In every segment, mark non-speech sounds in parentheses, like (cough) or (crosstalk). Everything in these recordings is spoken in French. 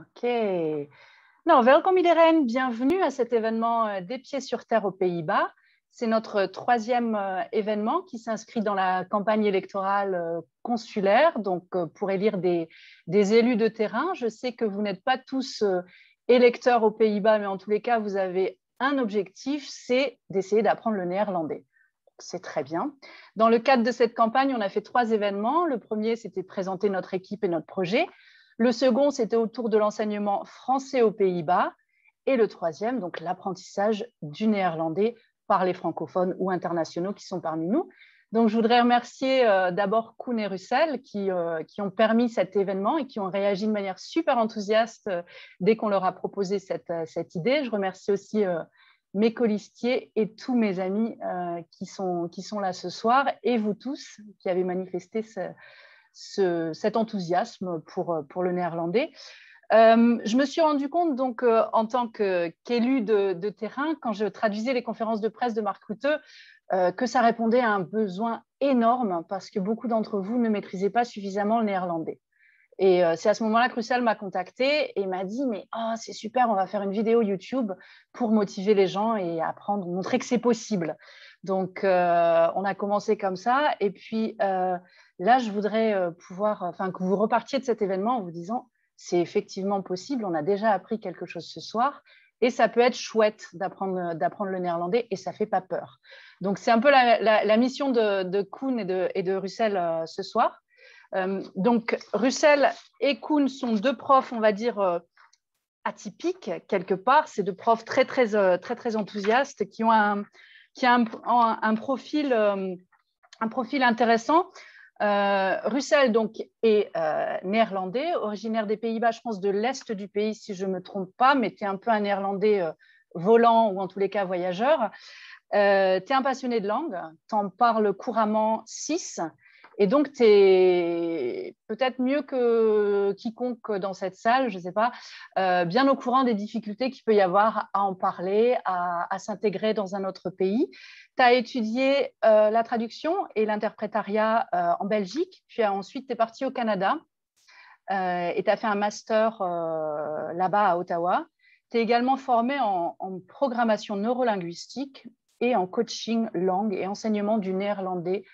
OK. Non, welkom iedereen. Bienvenue à cet événement euh, Des pieds sur terre aux Pays-Bas. C'est notre troisième euh, événement qui s'inscrit dans la campagne électorale euh, consulaire, donc pour élire des, des élus de terrain. Je sais que vous n'êtes pas tous électeurs aux Pays-Bas, mais en tous les cas, vous avez un objectif, c'est d'essayer d'apprendre le néerlandais c'est très bien. Dans le cadre de cette campagne, on a fait trois événements. Le premier, c'était présenter notre équipe et notre projet. Le second, c'était autour de l'enseignement français aux Pays-Bas. Et le troisième, donc l'apprentissage du néerlandais par les francophones ou internationaux qui sont parmi nous. Donc, je voudrais remercier euh, d'abord Kuhn et Russell euh, qui, ont permis cet événement et qui ont réagi de manière super enthousiaste euh, dès qu'on leur a proposé cette, idée. Je remercie aussi mes colistiers et tous mes amis qui sont, qui, sont, là ce soir et vous tous qui avez manifesté ce, cet enthousiasme pour, euh, le néerlandais. Euh, je me suis rendu compte, donc, euh, en tant qu'élu de, terrain, quand je traduisais les conférences de presse de Marc Routeux, que ça répondait à un besoin énorme parce que beaucoup d'entre vous ne maîtrisaient pas suffisamment le néerlandais. Et c'est à ce moment-là que Crucial m'a contacté et m'a dit Mais oh, c'est super, on va faire une vidéo YouTube pour motiver les gens et apprendre, montrer que c'est possible. Donc, euh, on a commencé comme ça. Et puis, euh, là, je voudrais euh, pouvoir, enfin, que vous repartiez de cet événement en vous disant, c'est effectivement possible, on a déjà appris quelque chose ce soir. Et ça peut être chouette d'apprendre, le néerlandais et ça fait pas peur. Donc, c'est un peu la, mission de, de, Kuhn et de, et Russell ce soir. donc, Russell et Kuhn sont deux profs, on va dire, atypiques quelque part. C'est deux profs très, très, très, très enthousiastes qui ont un, qui a un, euh, profil, intéressant. Euh, Russell donc est euh, néerlandais, originaire des Pays-Bas, je pense de l'est du pays si je ne me trompe pas, mais tu es un peu un néerlandais volant ou en tous les cas voyageur. tu es un passionné de langue, tu en parles couramment six et donc, tu es peut-être mieux que quiconque dans cette salle, je ne sais pas, euh, bien au courant des difficultés qu'il peut y avoir à en parler, à, s'intégrer dans un autre pays. Tu as étudié euh, la traduction et l'interprétariat euh, en Belgique, puis ensuite tu es parti au Canada et tu as fait un master là-bas à Ottawa. Tu es également formé en programmation neurolinguistique et en coaching langue et enseignement du néerlandais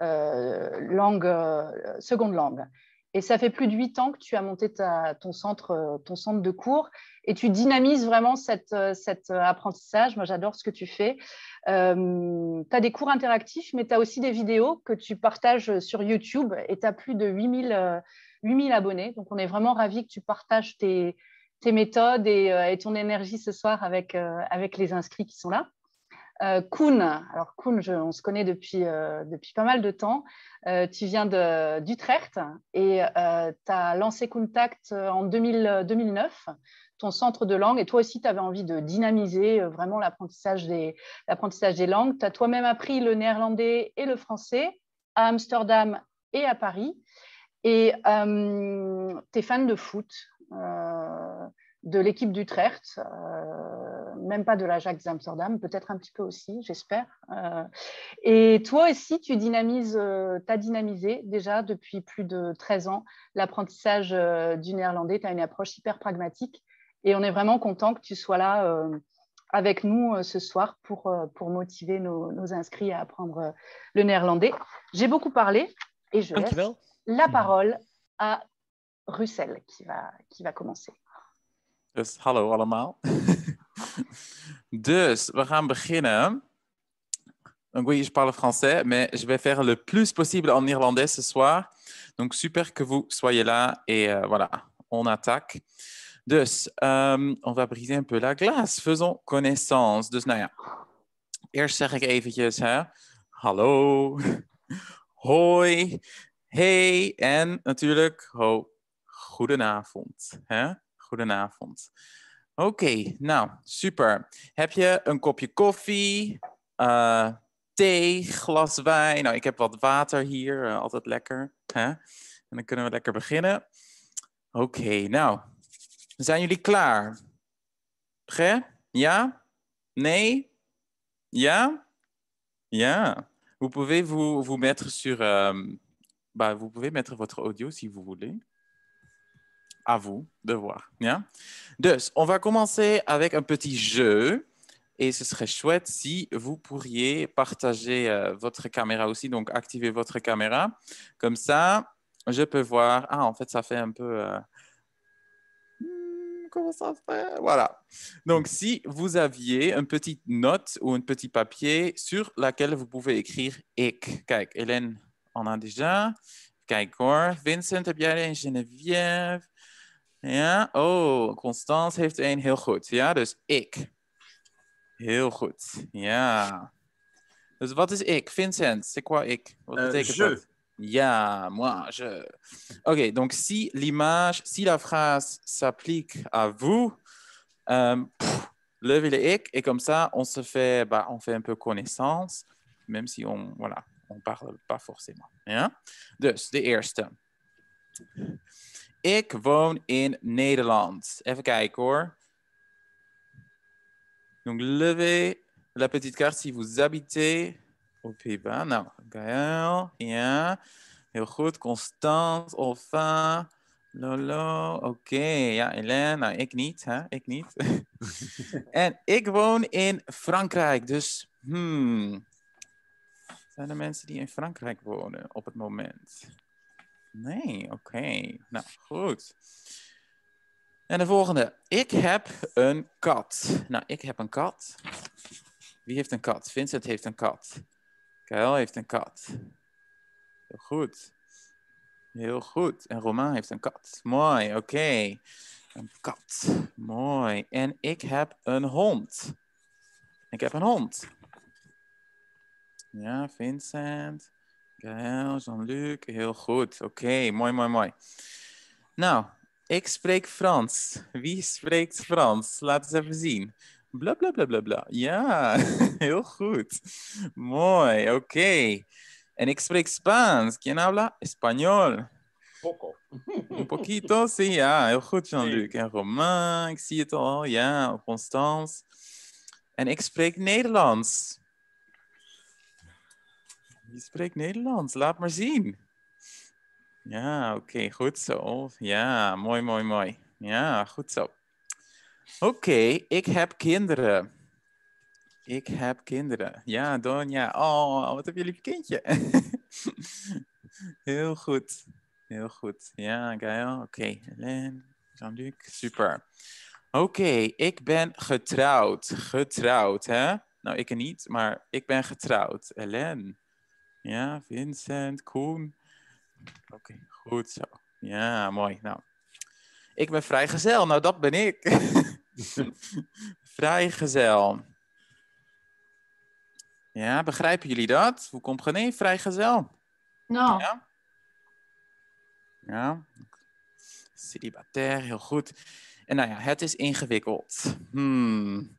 euh, langue, euh, seconde langue. Et ça fait plus de huit ans que tu as monté ton, centre, euh, ton centre de cours et tu dynamises vraiment cet apprentissage. Moi, j'adore ce que tu fais. tu as des cours interactifs, mais tu as aussi des vidéos que tu partages sur YouTube et tu as plus de 8000, 8000 abonnés. Donc, on est vraiment ravis que tu partages tes, méthodes et, et, ton énergie ce soir avec, avec les inscrits qui sont là. Kun, euh, Kuhn, alors Kuhn, on se connaît depuis, euh, depuis pas mal de temps. Euh, tu viens d'Utrecht et tu as lancé Contact en 2009, ton centre de langue. Et toi aussi, tu avais envie de dynamiser vraiment l'apprentissage des, des langues. Tu as toi-même appris le néerlandais et le français à Amsterdam et à Paris. Et tu es fan de foot de l'équipe d'Utrecht même pas de l'Ajax d'Amsterdam, peut-être un petit peu aussi, j'espère. Euh, et toi aussi, tu dynamises, euh, tu as dynamisé déjà depuis plus de 13 ans l'apprentissage euh, du néerlandais, tu as une approche hyper pragmatique et on est vraiment content que tu sois là avec nous ce soir pour, pour motiver nos, inscrits à apprendre le néerlandais. J'ai beaucoup parlé et je laisse la parole à Russell qui va, qui va commencer. Dus allemaal. (laughs) dus we gaan beginnen. Donc oui, je parle français, mais je vais faire le plus possible en néerlandais ce soir. Donc super que vous soyez là et euh, voilà, on attaque. Dus, um, on va briser un peu la glace. Faisons connaissance. Dus nou ja, eerst zeg ik eventjes, hè. Hallo, hoi, hey en natuurlijk, ho, goedenavond. Hè? Goedenavond. Oké, okay, nou, super. Heb je een kopje koffie, uh, thee, glas wijn? Nou, ik heb wat water hier, uh, altijd lekker. Hè? En dan kunnen we lekker beginnen. Oké, okay, nou, zijn jullie klaar? Ge? Ja? Nee? Ja? Ja. Vous pouvez vous, vous mettre sur... Euh, bah, vous pouvez mettre votre audio si vous voulez. à vous de voir. Bien? Donc, on va commencer avec un petit jeu. Et ce serait chouette si vous pourriez partager euh, votre caméra aussi, donc activer votre caméra. Comme ça, je peux voir. Ah, en fait, ça fait un peu. Euh, hmm, comment ça se fait Voilà. Donc, si vous aviez une petite note ou un petit papier sur laquelle vous pouvez écrire ik. Kijk, Hélène en a déjà. Kijk hoor. Vincent, heb jij Geneviève? Er Ja, oh, Constance heeft één. Heel goed. Ja, dus ik. Heel goed. Ja. Dus wat is ik? Vincent, c'est quoi ik? Eh, je. moi, je. OK, donc si l'image, si la phrase s'applique à vous, levez euh, le « ik et comme ça, on se fait, bah, on fait un peu connaissance, même si on, voilà, on parle pas forcément. Donc, Dus, de eerste. Ik woon in Nederland. Even kijken hoor. Donc, levez la petite carte si vous habitez au Pays-Bas. Nou, Gaël, ja. Heel goed. Constance, Olfa, Lolo. Oké, ja, Hélène. Nou, ik niet, hè? Ik niet. (laughs) en ik woon in Frankrijk, dus hmm. Zijn er mensen die in Frankrijk wonen op het moment? Nee, oké. Nou, goed. En de volgende. Ik heb een kat. Nou, ik heb een kat. Wie heeft een kat? Vincent heeft een kat. Kyle heeft een kat. Heel goed. Heel goed. En Romain heeft een kat. Mooi, oké. Een kat. Mooi. En ik heb een hond. Ik heb een hond. Ja, Vincent. Gaël, Jean-Luc, heel goed. Oké, mooi, mooi, mooi. Nou, ik spreek Frans. Wie spreekt Frans? Laat eens even zien. Bla bla bla bla bla. Ja, (laughs) heel goed. Mooi, oké. En ik spreek Spaans. ¿Quién habla? Español. Poco. un poquito, sí, ja. Heel goed, Jean-Luc. En Romain, ik zie het al. Ja, Constance. En ik spreek Nederlands. Je spreekt Nederlands, laat maar zien. Ja, oké, goed zo. Ja, mooi, mooi, mooi. Ja, goed zo. Oké, ik heb kinderen. Ik heb kinderen. Ja, Donja. Oh, wat heb jullie kindje? (laughs) Heel goed. Heel goed. Ja, Gael. Oké. Ellen, Helen, jean Super. Oké, ik ben getrouwd. Getrouwd, hè? Nou, ik niet, maar ik ben getrouwd. Ellen. Ja, Vincent, Koen. Oké, goed zo. Ja, mooi. Nou, ik ben vrijgezel. Nou, dat ben ik. (laughs) vrijgezel. Ja, begrijpen jullie dat? Hoe komt Gené vrijgezel? Nou. Ja. Ja. heel goed. En nou ja, het is ingewikkeld. Hmm.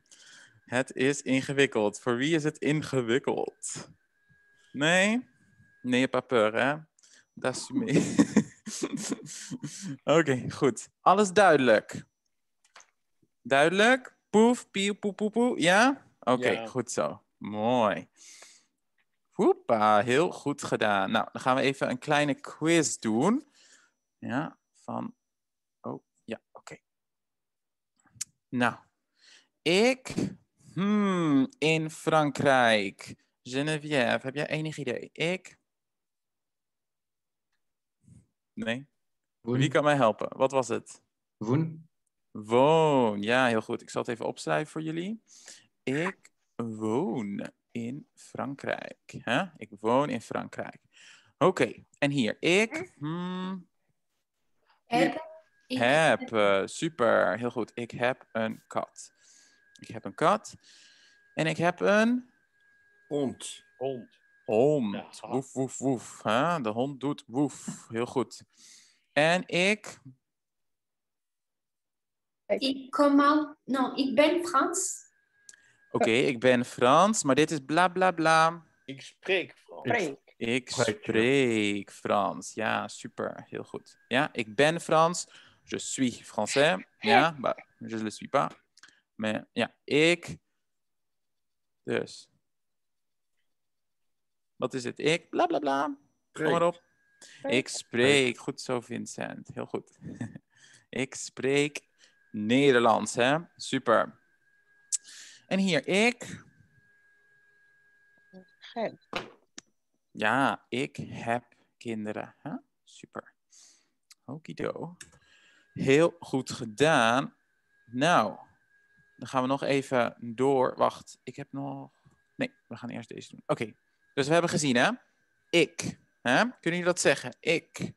Het is ingewikkeld. Voor wie is het ingewikkeld? Nee? nee pas peur, hè? mee. (laughs) Oké, goed. Alles duidelijk? Duidelijk? Poef, piep, poep, poep, poep. Ja? Oké, goed zo. Mooi. Hoepa, heel goed gedaan. Nou, dan gaan we even een kleine quiz doen. Ja, van... Oh, ja, oké. Nou, ik... Hmm, in Frankrijk Geneviève, heb jij enig idee? Ik? Nee. Wie kan mij helpen? Wat was het? Woon. Woon. Ja, heel goed. Ik zal het even opschrijven voor jullie. Ik woon in Frankrijk. Huh? Ik woon in Frankrijk. Oké, en hier. Ik hm? hmm, heb. heb eh, super, heel goed. Ik heb een kat. Ik heb een kat. En ik heb een Hond, hond, Hond. Ja. Woef, woef, woef. hè? De hond doet woef. Heel goed. En ik? Ik kom al. No, ik ben Frans. Oké, ik ben Frans, maar dit is bla bla bla. Ik spreek Frans. Ik, ik spreek Frans. Ja, super. Heel goed. Ja, ik ben Frans. Je suis français. Ja, maar je ne le suis pas. Maar ja, ik... Dus, wat is het? Ik, bla bla bla. Kom maar op. Ik spreek. Goed zo, Vincent. Heel goed. (laughs) ik spreek Nederlands, hè? Super. En hier, ik. Ja, ik heb kinderen. Hè? Super. Okido. Heel goed gedaan. Nou, dan gaan we nog even door. Wacht, ik heb nog. Nee, we gaan eerst deze doen. Oké. Dus we hebben gezien, hè? Ik. Hè? Kunnen jullie dat zeggen? Ik.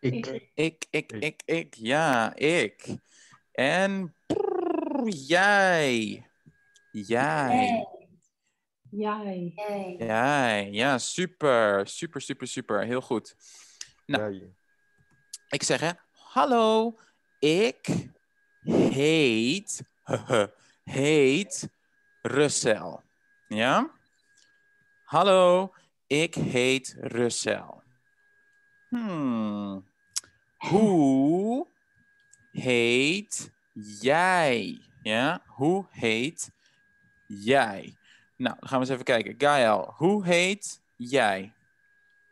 Ik. Ik, ik, ik, ik. Ja, ik. En brrr, jij. Jij. Jij. Jij. Ja, super. Super, super, super. Heel goed. Nou, ik zeg hè. Hallo, ik heet, (laughs) heet Russell. Ja? Hallo, ik heet Russell. Hmm. Hoe heet jij? Ja, hoe heet jij? Nou, dan gaan we eens even kijken. Gael, hoe heet jij?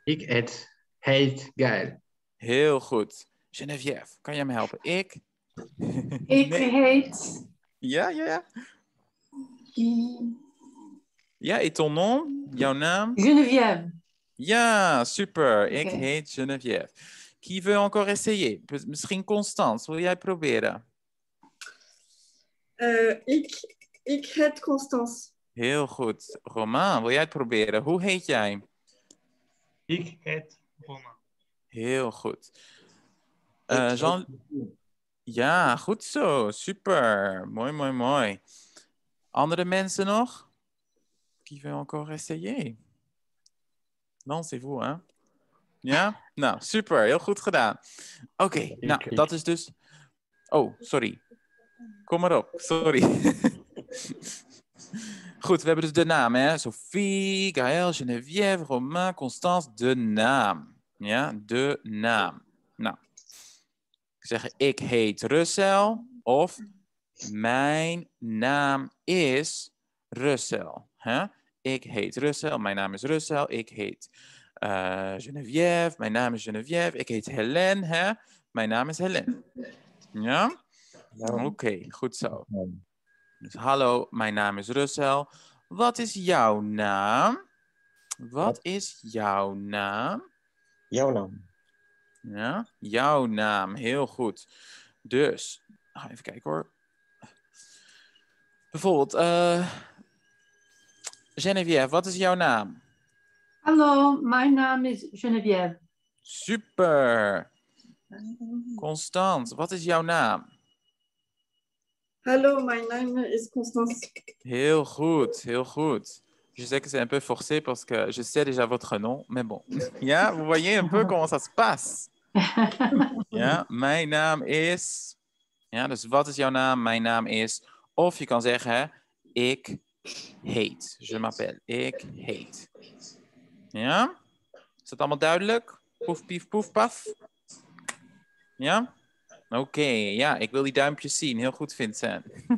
Ik het heet Gael. Heel goed. Geneviève, kan jij me helpen? Ik? Ik heet... Ja, ja, ja. Ja, et ton nom? Jouw naam? Geneviève. Ja, super. Ik heet Geneviève. Qui veut encore essayer? Misschien Constance, wil jij proberen? Eh, ik, ik heet Constance. Heel goed. Romain, wil jij het proberen? Hoe heet jij? Ik heet Romain. Heel goed. Uh, Jean... Ja, goed zo. Super. Mooi, mooi, mooi. Andere mensen nog? qui veut encore essayer? Dan c'est vous, hè? Ja? Nou, super. Heel goed gedaan. Oké, nou, dat is dus... Oh, sorry. Kom maar op. Sorry. (laughs) Goed, we hebben dus de naam, hè? Sophie, Gaël, Geneviève, Romain, Constance, de naam. Ja, de naam. Nou, ik zeg ik heet Russel. of mijn naam is Russel. Hè? Ik heet Russel, mijn naam is Russel. Ik heet uh, Geneviève, mijn naam is Geneviève. Ik heet Helen, hè? Mijn naam is Helen. Ja? Oké, goed zo. Dus hallo, mijn naam is Russel. Wat is jouw naam? Wat is jouw naam? Jouw naam. Ja, jouw naam. Heel goed. Dus, ah, even kijken hoor. Bijvoorbeeld, uh, Geneviève, wat is jouw naam? Hallo, mijn naam is Geneviève. Super. Constance, wat is jouw naam? Hallo, mijn naam is Constance. Heel goed, heel goed. Je sais que c'est un peu forcé parce que je sais déjà votre nom, mais bon. (laughs) Ja, vous voyez un peu comment ça se passe. (laughs) Ja, mijn naam is. Ja, dus wat is jouw naam? Mijn naam is. Of je kan zeggen, ik hate. Je m'appelle. Ik hate. Ja? Is dat allemaal duidelijk? Poef, pief, poef, paf. Ja? Oké, ja, ik wil die duimpjes zien. Heel goed, Vincent. (laughs)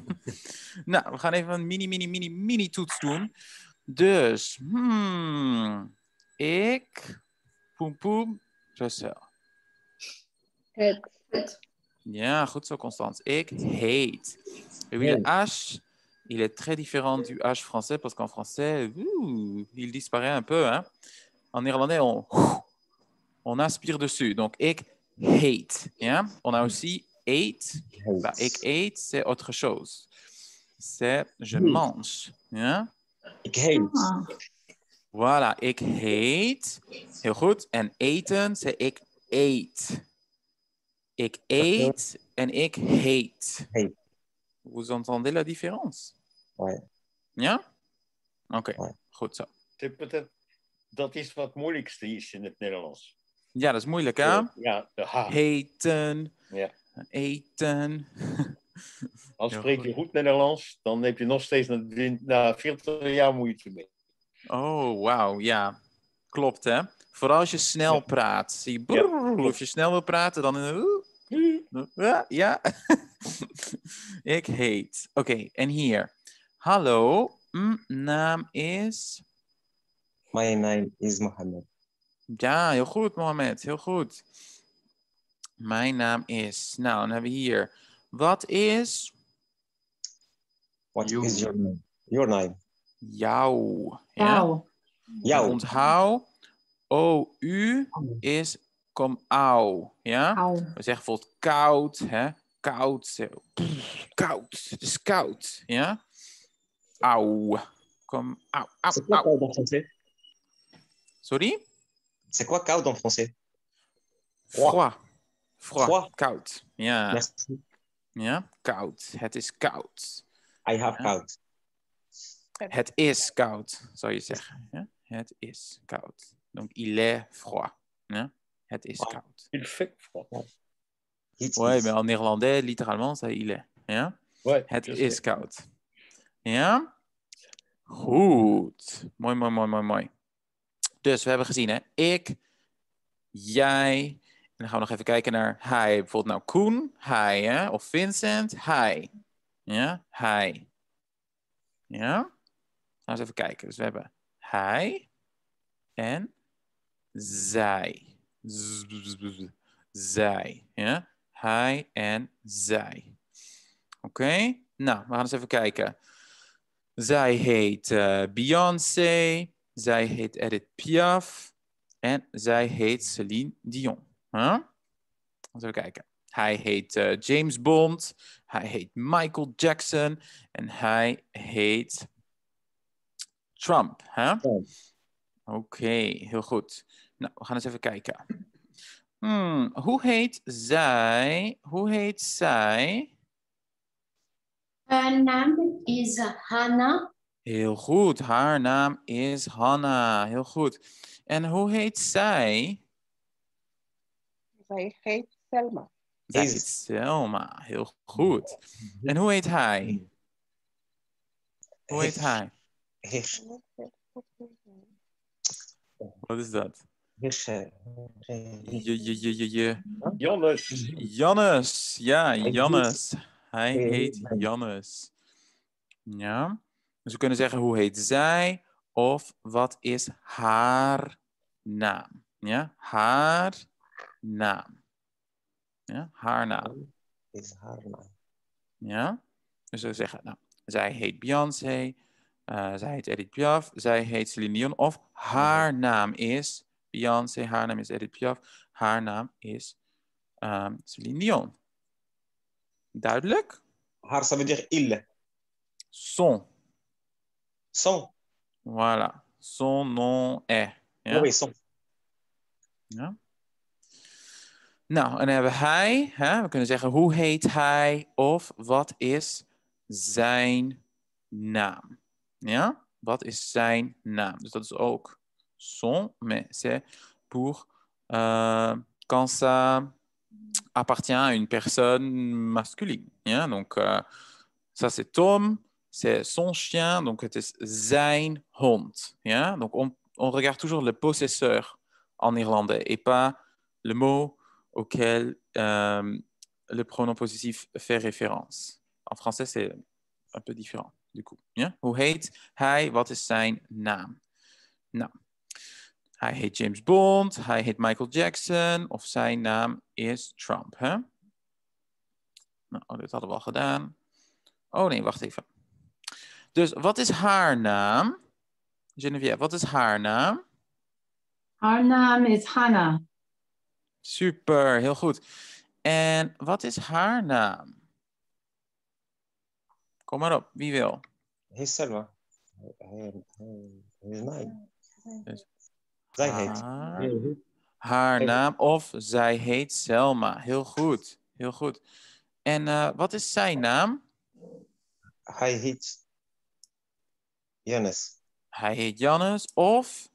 nou, we gaan even een mini, mini, mini, mini toets doen. Dus, hmm, ik, poem, poem, Russell. Het. Ja, goed zo, Constant. Ik heet. Wie de as Il est très différent du H français parce qu'en français, il disparaît un peu. Hein. En irlandais, on, on aspire dessus. Donc, ik hate. Hein. On a aussi hate. Bah, ik hate, c'est autre chose. C'est je hmm. mange. Yeah? Hein. Ik hate. Ah. Voilà, ik hate. Heel goed. En eten, c'est ik eet. Ik eet et « ik hate. Vous entendez la différence? Ja? Oké, goed zo. Dat is wat moeilijkste is in het Nederlands. Ja, dat is moeilijk, hè? Ja, Heten. Ja. Eten. Als spreek je goed. Nederlands, dan heb je nog steeds na, 40 jaar moeite mee. Oh, wauw, ja. Klopt, hè? Vooral als je snel praat. Je Of je snel wil praten, dan... Eh, ja, (laughs) ik heet. Oké, en hier. Hallo, mijn naam is... My name is Mohammed. Ja, heel goed Mohammed, heel goed. Mijn naam is... Nou, dan hebben we hier... Wat is... What is your name? Your name. Jou. Ja? Jou. Onthoud. O-U is kom au. Ja? We zeggen bijvoorbeeld koud. Hè? Koud. koud. Het is koud. Ja? au. Comme ah aou, C'est quoi cloud en français Sorry C'est quoi cloud en français Froid. Froid. Froid. Yeah. Merci. Yeah. Koud. Het is koud. I have yeah. koud. Het is koud, zou je zeggen. Yeah? Het is koud. Donc, il est froid. Yeah? Het is wow. koud. Il fait froid. Ouais, mais en néerlandais, littéralement, ça, il est. Yeah? Ouais, het is koud. Ja? Goed. Mooi, mooi, mooi, mooi, mooi. Dus we hebben gezien, hè? Ik, jij. En dan gaan we nog even kijken naar hij. Bijvoorbeeld nou Koen, hij, hè? Of Vincent, hij. Ja? Hij. Ja? we eens even kijken. Dus we hebben hij en zij. zij. Ja? Hij en zij. Oké? Nou, we gaan eens even kijken. Zij heet eh, Beyoncé, zij heet Edith Piaf en zij heet Celine Dion. Huh? Laten we kijken. Hij heet eh, James Bond, hij heet Michael Jackson en hij heet Trump. Oké, heel goed. Nou, we gaan eens even kijken. Hmm, hoe heet zij? Hoe heet zij? Een naam is Hannah. Heel goed. Haar naam is Hannah. Heel goed. En hoe heet zij? Zij heet Selma. is, Selma. Heel goed. En hoe heet hij? Hoe heet hij? Wat is dat? Jannes. Jannes. Ja, Jannes. Hij heet Jannes. Ja. Dus we kunnen zeggen hoe heet zij of wat is haar naam. Ja, haar naam. Ja, haar naam. Is haar naam. Ja, dus we zeggen, nou, zij heet Beyoncé, eh, zij heet Edith Piaf, zij heet Celine Dion of haar naam is Beyoncé, haar naam is Edith Piaf, haar naam is um, Celine Dion. Duidelijk? Haar zeggen ille. Son. Son. Voilà. Son nom est. Oui, son. Ja. Nou, en dan hebben we hij. Hè? We kunnen zeggen hoe heet hij of wat is zijn naam. Ja? Wat is zijn naam? Dus dat is ook son, mais c'est pour euh, quand ça appartient à une personne masculine. Donc, euh, ça c'est Tom c'est son chien, donc c'est zijn hond. Yeah? Donc on, regarde toujours le possesseur en irlandais et pas le mot auquel euh, le pronom possessif fait référence. En français, c'est un peu différent du coup. Yeah? Hein? Who hates? Hij, What is zijn naam? hij heet James Bond, hij heet Michael Jackson of sein naam is Trump. hein? Nou, dit hadden we al gedaan. Oh nee, wacht even. Dus wat is haar naam? Geneviève, wat is haar naam? Haar naam is Hannah. Super, heel goed. En wat is haar naam? Kom maar op, wie wil? Hij is Selma. Hij is mij. Dus zij heet. Haar, haar, naam of zij heet Selma. Heel goed, heel goed. En eh, wat is zijn naam? Hij heet Jannes. Hij heet Jannes of?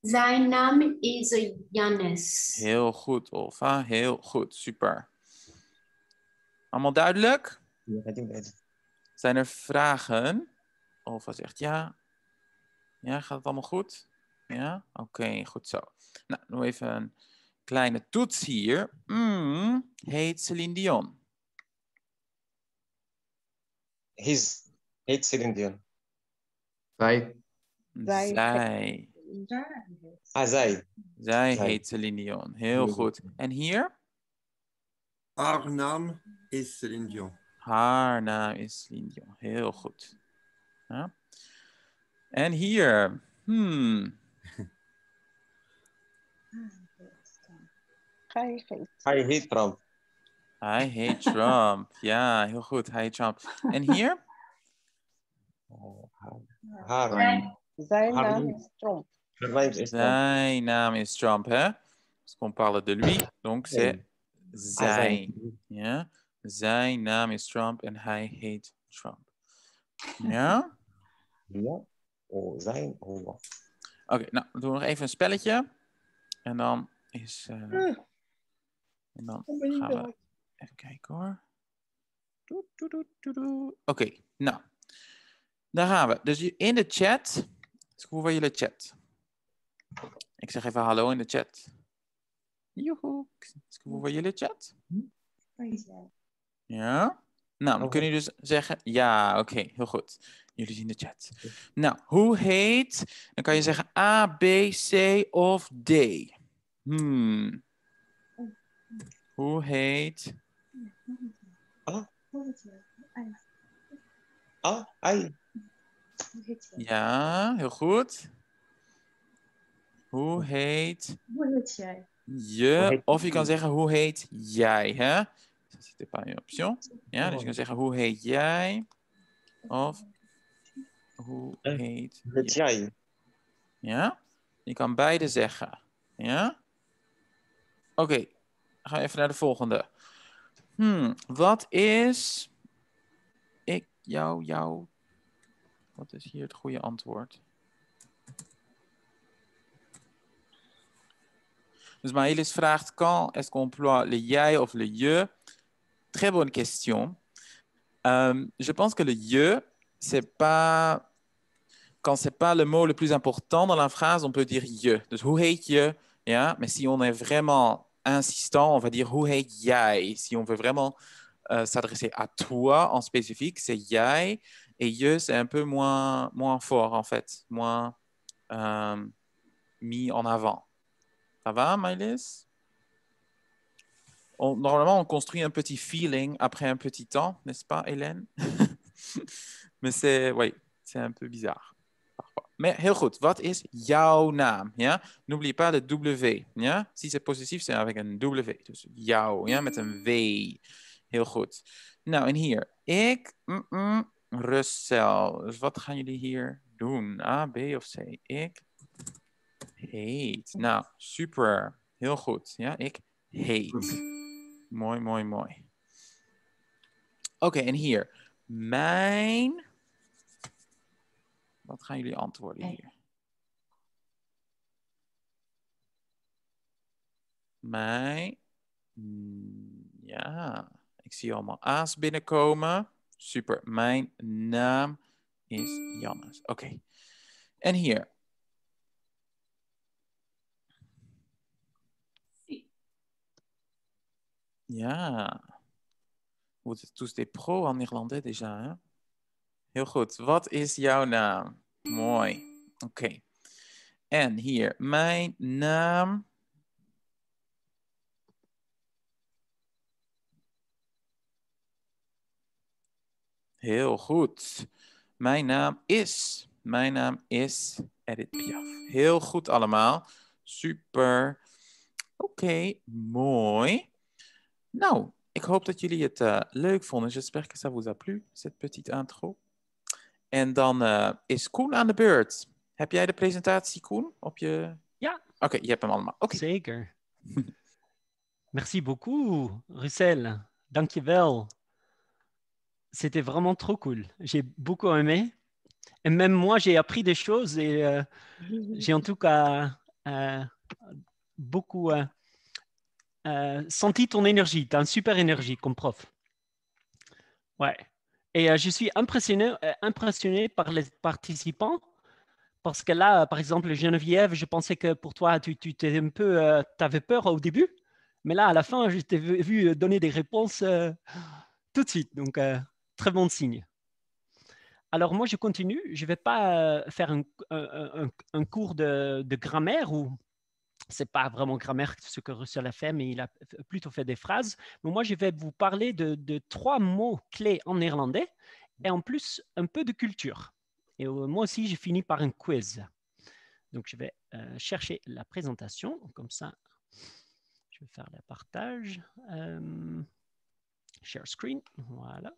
Zijn naam is Jannes. Heel goed, Olva. Heel goed. Super. Allemaal duidelijk? Ja, ik weet het. Zijn er vragen? Olva zegt ja. Ja, gaat het allemaal goed? Ja? Oké, goed zo. Nou, nog even een kleine toets hier. Mm, heet Celine Dion? Hij heet Celine Dion. Zij. Ah, zij. Zij. zij. heet Celine Dion. Heel goed. En hier? Haar naam is Celine Dion. Haar naam is Celine Dion. Heel goed. Ja. En hier? Hmm. Hij heet Hij heet Trump. Hij heet Trump. ja, heel goed. Hij heet Trump. En hier? Oh. Zijn naam is Trump. Zijn naam is Trump, hè? we qu'on parle de lui, donc c'est ah, zijn. Ja? Zijn naam is Trump en hij heet Trump. Ja? Ja, oh, zijn oh. Oké, nou, doen we nog even een spelletje. En dan is... Eh, hm. En dan gaan we even kijken hoor. Oké, nou. Daar gaan we. Dus in de chat. Dus hoe jullie chat? Ik zeg even hallo in de chat. Joehoe. Hoe jullie chat? Ja. Nou, dan kunnen jullie dus zeggen. Ja, oké, heel goed. Jullie zien de chat. Nou, hoe heet? Dan kan je zeggen A, B, C of D. Hmm. Hoe heet? Ah. Ah, ai. Ja, heel goed. Hoe heet... Hoe heet jij? Je, of je kan zeggen, hoe heet jij, hè? Dat zit pas paar opties Ja, dus je kan zeggen, hoe heet jij? Of, hoe eh, heet jij? Ja? Je kan beide zeggen. Ja? Oké, gaan ga even naar de volgende. Hmm, wat is ik, jou, jou, Wat is hier het goede antwoord? quand est-ce qu'on emploie le jij ou le je? Très bonne question. Ehm, je pense que le je, c'est pas... Quand c'est pas le mot le plus important dans la phrase, on peut dire je. Dus hoe heet je? Mais si on est vraiment insistant, on va dire hoe heet Si on veut vraiment euh, s'adresser à toi en spécifique, c'est jij. Et je », c'est un peu moins, moins fort, en fait, moins euh, mis en avant. Ça va, Mylis? normalement, on construit un petit feeling après un petit temps, n'est-ce pas, Hélène? (laughs) Mais c'est, oui, c'est un peu bizarre. Mais heel goed, wat is jouw naam? Ja? Hein N'oublie pas le W. Hein si c'est positif, c'est avec un W. Donc, jou, ja? avec un « W. Heel goed. Nou, en hier. Ik, mm, mm, rustcel. Dus wat gaan jullie hier doen? A, B of C? Ik heet. Nou, super. Heel goed. Ja, ik heet. Mooi, mooi, mooi. Oké, en hier. Mijn. Wat gaan jullie antwoorden hier? Mijn. Mm, ja, ik zie allemaal A's binnenkomen. Super. Mijn naam is Jannes. Oké. En hier. Ja. Hoe het tous des pro aan Irlandais déjà, hè? Heel goed. Wat is jouw naam? Mooi. Oké. En hier. Mijn naam Heel goed. Mijn naam is. Mijn naam is Edith Piaf. Heel goed allemaal. Super. Oké, mooi. Nou, ik hoop dat jullie het eh, leuk vonden. J'espère que ça vous a plu, cette petite intro. En dan eh, is Koen aan de beurt. Heb jij de presentatie, Koen, op je... Ja. Oké, je hebt hem allemaal. Oké. Zeker. (laughs) Merci beaucoup, je Dankjewel. c'était vraiment trop cool. J'ai beaucoup aimé. Et même moi, j'ai appris des choses et euh, j'ai en tout cas euh, beaucoup euh, senti ton énergie. Tu une super énergie comme prof. Ouais. Et je suis impressionné, par les participants parce que là, par exemple, Geneviève, je pensais que pour toi, tu, tu un peu, avais peur au début. Mais là, à la fin, je t'ai vu donner des réponses tout de suite. Donc, très bon signe. Alors moi, je continue. Je ne vais pas euh, faire un, cours de, de grammaire ou c'est pas vraiment grammaire ce que Russell a fait, mais il a plutôt fait des phrases. Mais moi, je vais vous parler de, trois mots clés en néerlandais et en plus un peu de culture. Et euh, moi aussi, j'ai fini par un quiz. Donc, je vais euh, chercher la présentation. Comme ça, je vais faire le partage. share screen. Voilà.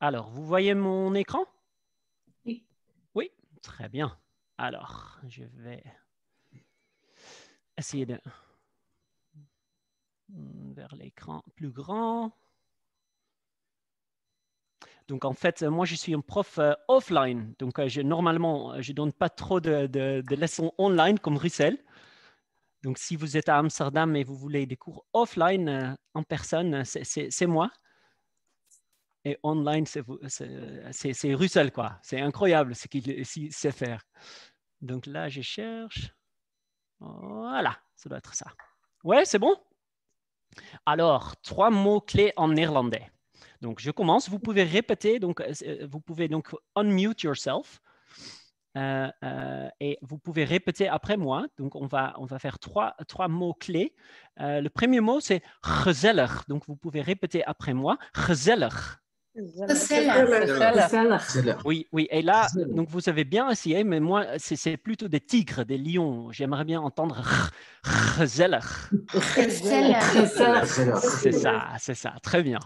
Alors, vous voyez mon écran Oui. Oui, très bien. Alors, je vais essayer de vers l'écran plus grand. Donc, en fait, moi, je suis un prof euh, offline. Donc, euh, normalement, je ne donne pas trop de, de, leçons online comme Russell. Donc, si vous êtes à Amsterdam et vous voulez des cours offline euh, en personne, euh, c'est moi. Et online, c'est Russell, quoi. C'est incroyable ce qu'il sait faire. Donc là, je cherche. Voilà, ça doit être ça. Ouais, c'est bon Alors, trois mots-clés en néerlandais. Donc, je commence. Vous pouvez répéter. Donc, euh, vous pouvez donc unmute yourself. Euh, euh, et vous pouvez répéter après moi. Donc, on va, on va faire trois, trois mots clés. Euh, le premier mot, c'est gezellig. Donc, vous pouvez répéter après moi. Gezellig. Oui, oui. Et là, donc vous avez bien essayé, mais moi, c'est plutôt des tigres, des lions. J'aimerais bien entendre gezellig. C'est ça, c'est ça. Très bien.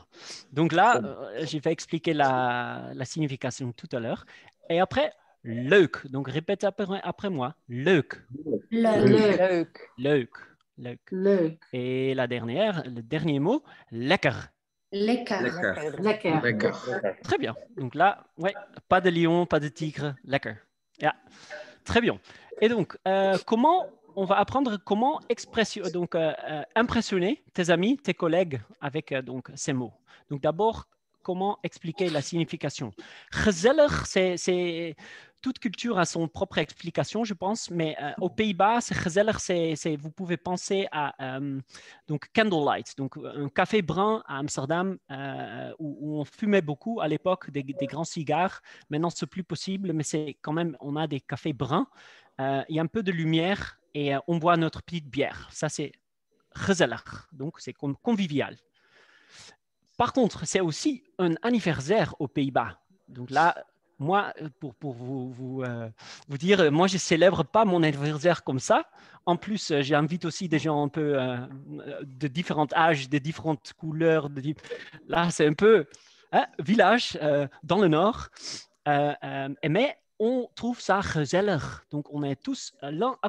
Donc là, je vais expliquer la, la signification tout à l'heure. Et après, Leuk. Donc répète après, après moi. Leuk. Leuk. Leuk. Leuk. Et la dernière, le dernier mot, lekker. Lekker. Lekker. Lekker. Très bien. Donc là, ouais, pas de lion, pas de tigre, lekker. Yeah. Très bien. Et donc, euh, comment on va apprendre comment euh, donc, euh, impressionner tes amis, tes collègues avec donc, ces mots. Donc d'abord, comment expliquer la signification. Gezellig, c'est toute culture a son propre explication, je pense, mais euh, aux mmh. Pays-Bas, c'est vous pouvez penser à euh, donc candlelight, donc euh, un café brun à Amsterdam où, on fumait beaucoup à l'époque des, grands cigares. Maintenant, c'est plus possible, mais c'est quand même, on a des cafés bruns. Il y a un peu de lumière et on boit notre petite bière. Ça, c'est gezellig, donc c'est convivial. Par contre, c'est aussi un anniversaire aux Pays-Bas. Donc là, moi, euh, pour, vous, vous, euh, dire, euh, moi, je ne célèbre pas mon anniversaire comme ça. En plus, j'invite aussi des gens un peu de différents âges, de différentes couleurs. De... Là, c'est un peu hein, village dans le nord. mais on trouve ça gezellig. Donc, on est tous l'un à,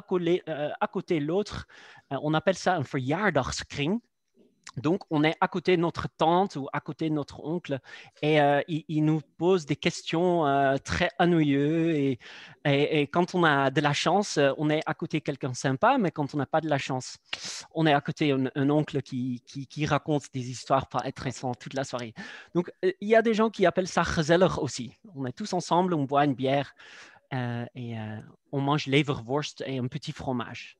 à, côté de l'autre. on appelle ça un verjaardagskring. Donc, on est à côté de notre tante ou à côté de notre oncle et euh, il, nous pose des questions euh, très ennuyeuses. Et, quand on a de la chance, euh, on est à côté de quelqu'un sympa, mais quand on n'a pas de la chance, on est à côté d'un oncle qui, raconte des histoires pas intéressantes toute la soirée. Donc, il y a des gens qui appellent ça aussi. On est tous ensemble, on boit une bière et on mange leverwurst et un petit fromage.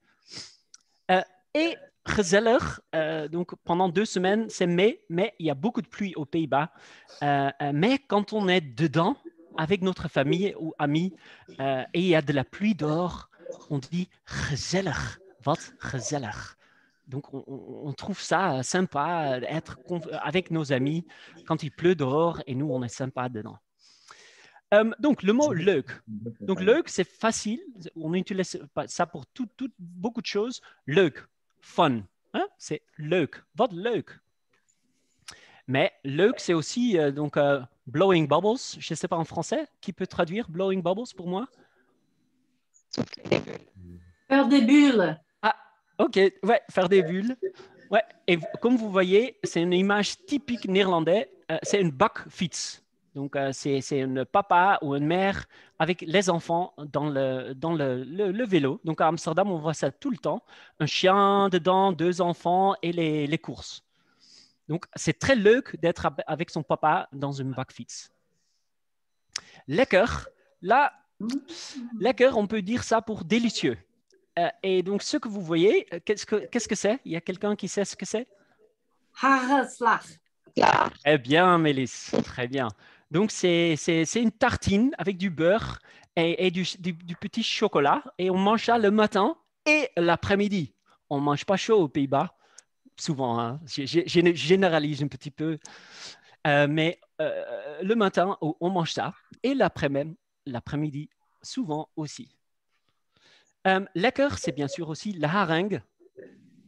et gezellig. Euh, donc pendant deux semaines, c'est mai, mais il y a beaucoup de pluie aux Pays-Bas. Euh, euh, mais quand on est dedans, avec notre famille ou amis, et il y a de la pluie dehors, on dit gezellig. Wat gezellig. Donc on, trouve ça sympa, d'être avec nos amis quand il pleut dehors et nous, on est sympa dedans. donc, le mot leuk. Donc, leuk, c'est facile. On utilise ça pour beaucoup de choses. Leuk, fun. Hein? C'est leuk. Wat leuk. Mais leuk, c'est aussi euh, donc euh, blowing bubbles. Je ne sais pas en français. Qui peut traduire blowing bubbles pour moi Faire des bulles. Ah, ok. Ouais, faire des bulles. Ouais. Et comme vous voyez, c'est une image typique néerlandaise. Euh, c'est une bakfiets. Donc, euh, c'est un papa ou une mère avec les enfants dans, le, dans le, le, vélo. Donc, à Amsterdam, on voit ça tout le temps. Un chien dedans, deux enfants et les, les courses. Donc, c'est très leuk d'être avec son papa dans une backfix. Lekker, là, lekker, on peut dire ça pour délicieux. Euh, et donc, ce que vous voyez, qu'est-ce que c'est -ce que Il y a quelqu'un qui sait ce que c'est Eh bien, Mélisse, très bien. Donc, c'est une tartine avec du beurre et, du, petit chocolat. Et on mange ça le matin et l'après-midi. On ne mange pas chaud aux Pays-Bas, souvent. Je, hein. généralise un petit peu. Euh, mais euh, le matin, on mange ça. Et l'après-midi, souvent aussi. Euh, c'est bien sûr aussi la haringue.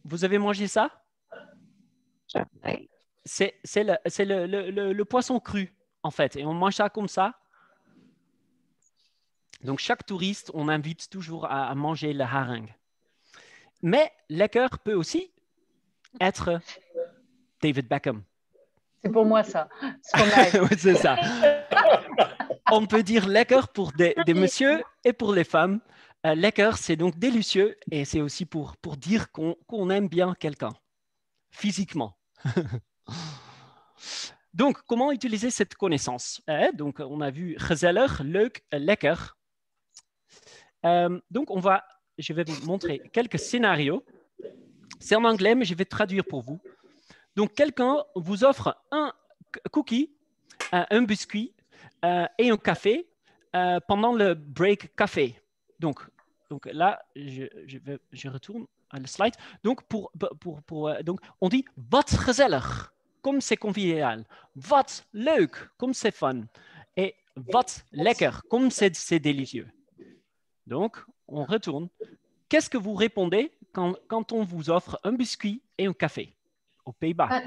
Vous avez mangé ça? C'est le poisson cru en fait. Et on mange ça comme ça. Donc, chaque touriste, on invite toujours à, manger la haringue. Mais l'écœur peut aussi être David Beckham. C'est pour moi ça. (laughs) (laughs) on peut dire l'écœur pour des, messieurs et pour les femmes. Euh, Lecker, c'est donc délicieux et c'est aussi pour, pour dire qu'on aime bien quelqu'un, physiquement. (laughs) Donc, comment utiliser cette connaissance eh, Donc, on a vu gezellig, leuk, lekker. donc, on va, je vais vous montrer quelques scénarios. C'est en anglais, mais je vais traduire pour vous. Donc, quelqu'un vous offre un cookie, euh, un biscuit euh, et un café euh, pendant le break café. Donc, donc là, je, retourne à la slide. Donc, pour, donc, on dit wat gezellig. Comme c'est convivial. Wat leuk, comme c'est fun. Et wat lekker, comme c'est délicieux. Donc, on retourne. Qu'est-ce que vous répondez quand, quand, on vous offre un biscuit et un café aux Pays-Bas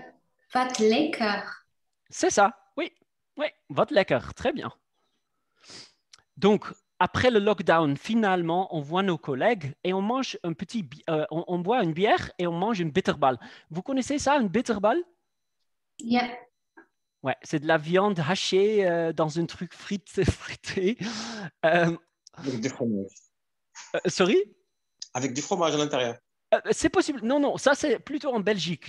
Wat lekker. C'est ça, oui. Oui, wat lekker, très bien. Donc, après le lockdown, finalement, on voit nos collègues et on mange un petit, euh, on, on, boit une bière et on mange une bitterball. Vous connaissez ça, une bitterball Ouais, c'est de la viande hachée euh, dans un truc frites (laughs) frité. Euh, Avec du fromage. Euh, sorry Avec du fromage à l'intérieur. c'est possible. Non, non, ça c'est plutôt en Belgique.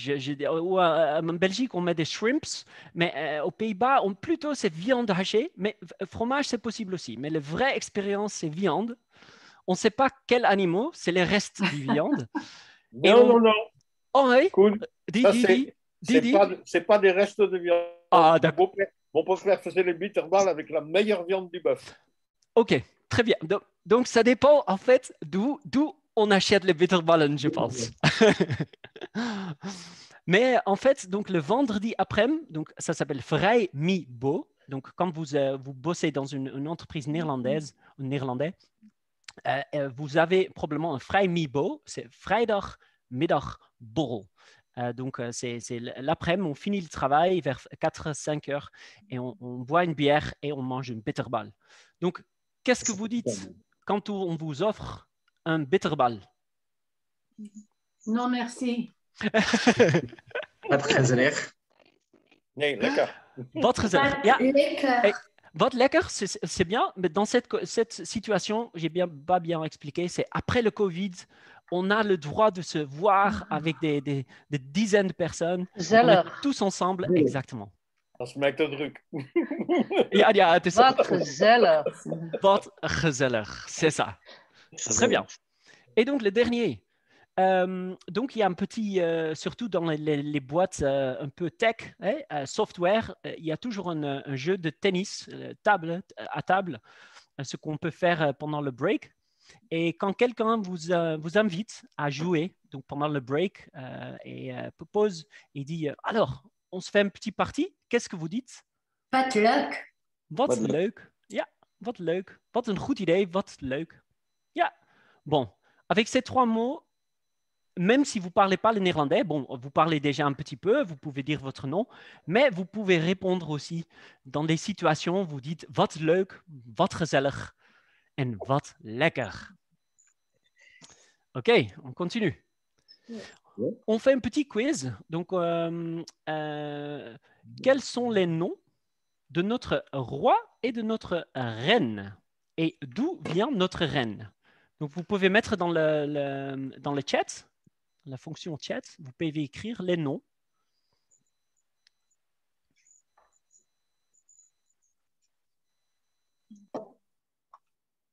en Belgique, on met des shrimps, mais aux Pays-Bas, on, plutôt c'est viande hachée. Mais fromage, c'est possible aussi. Mais la vraie expérience, c'est viande. On ne sait pas quel animaux, c'est les restes de viande. (laughs) non, non, non, Oh, oui. Cool. Dis, dis, c'est pas, pas des restes de viande. Ah, d'accord. Mon faisait les bitterballs avec la meilleure viande du bœuf. Ok, très bien. Donc, ça dépend en fait d'où on achète les bitterballen, je pense. (laughs) Mais en fait, donc le vendredi après-midi, donc ça s'appelle Vrij me Donc quand vous, euh, vous bossez dans une, entreprise néerlandaise, néerlandais, euh, euh, vous avez probablement un frei C'est vrijdagmiddag Middag Borrel. Euh, donc, euh, c'est l'après-midi, on finit le travail vers 4-5 heures et on, boit une bière et on mange une bitterball. Donc, qu'est-ce que vous dites quand on vous offre un bitterball Non, merci. (laughs) (gasps) Votre réserve. Nee, lekker. Wat Ja. Lekker. c'est bien, mais dans cette, cette situation, j'ai bien pas bien expliqué, c'est après le Covid, on a le droit de se voir mm. avec des, dizaines de personnes. Tous ensemble, exactement. c'est ça. Très bien. Et donc, le dernier. Euh, donc, il y a un petit, euh, surtout dans les, boîtes euh, un peu tech, hein, software, il y a toujours un, un jeu de tennis table, à table, ce qu'on peut faire pendant le break. Et quand quelqu'un vous, euh, vous invite à jouer, donc pendant le break, euh, et euh, propose il dit Alors, on se fait un petit partie, qu'est-ce que vous dites Wat leuk. Wat leuk. Ja, wat leuk. Wat een goed idee. wat leuk. Ja, bon. Avec ces trois mots, même si vous ne parlez pas le néerlandais, bon, vous parlez déjà un petit peu, vous pouvez dire votre nom, mais vous pouvez répondre aussi dans des situations, vous dites wat leuk, wat gezellig, et wat lekker. Ok, on continue. On fait un petit quiz. Donc, euh, euh, quels sont les noms de notre roi et de notre reine Et d'où vient notre reine Donc, vous pouvez mettre dans le, dans le chat, la fonction chat, vous pouvez écrire les noms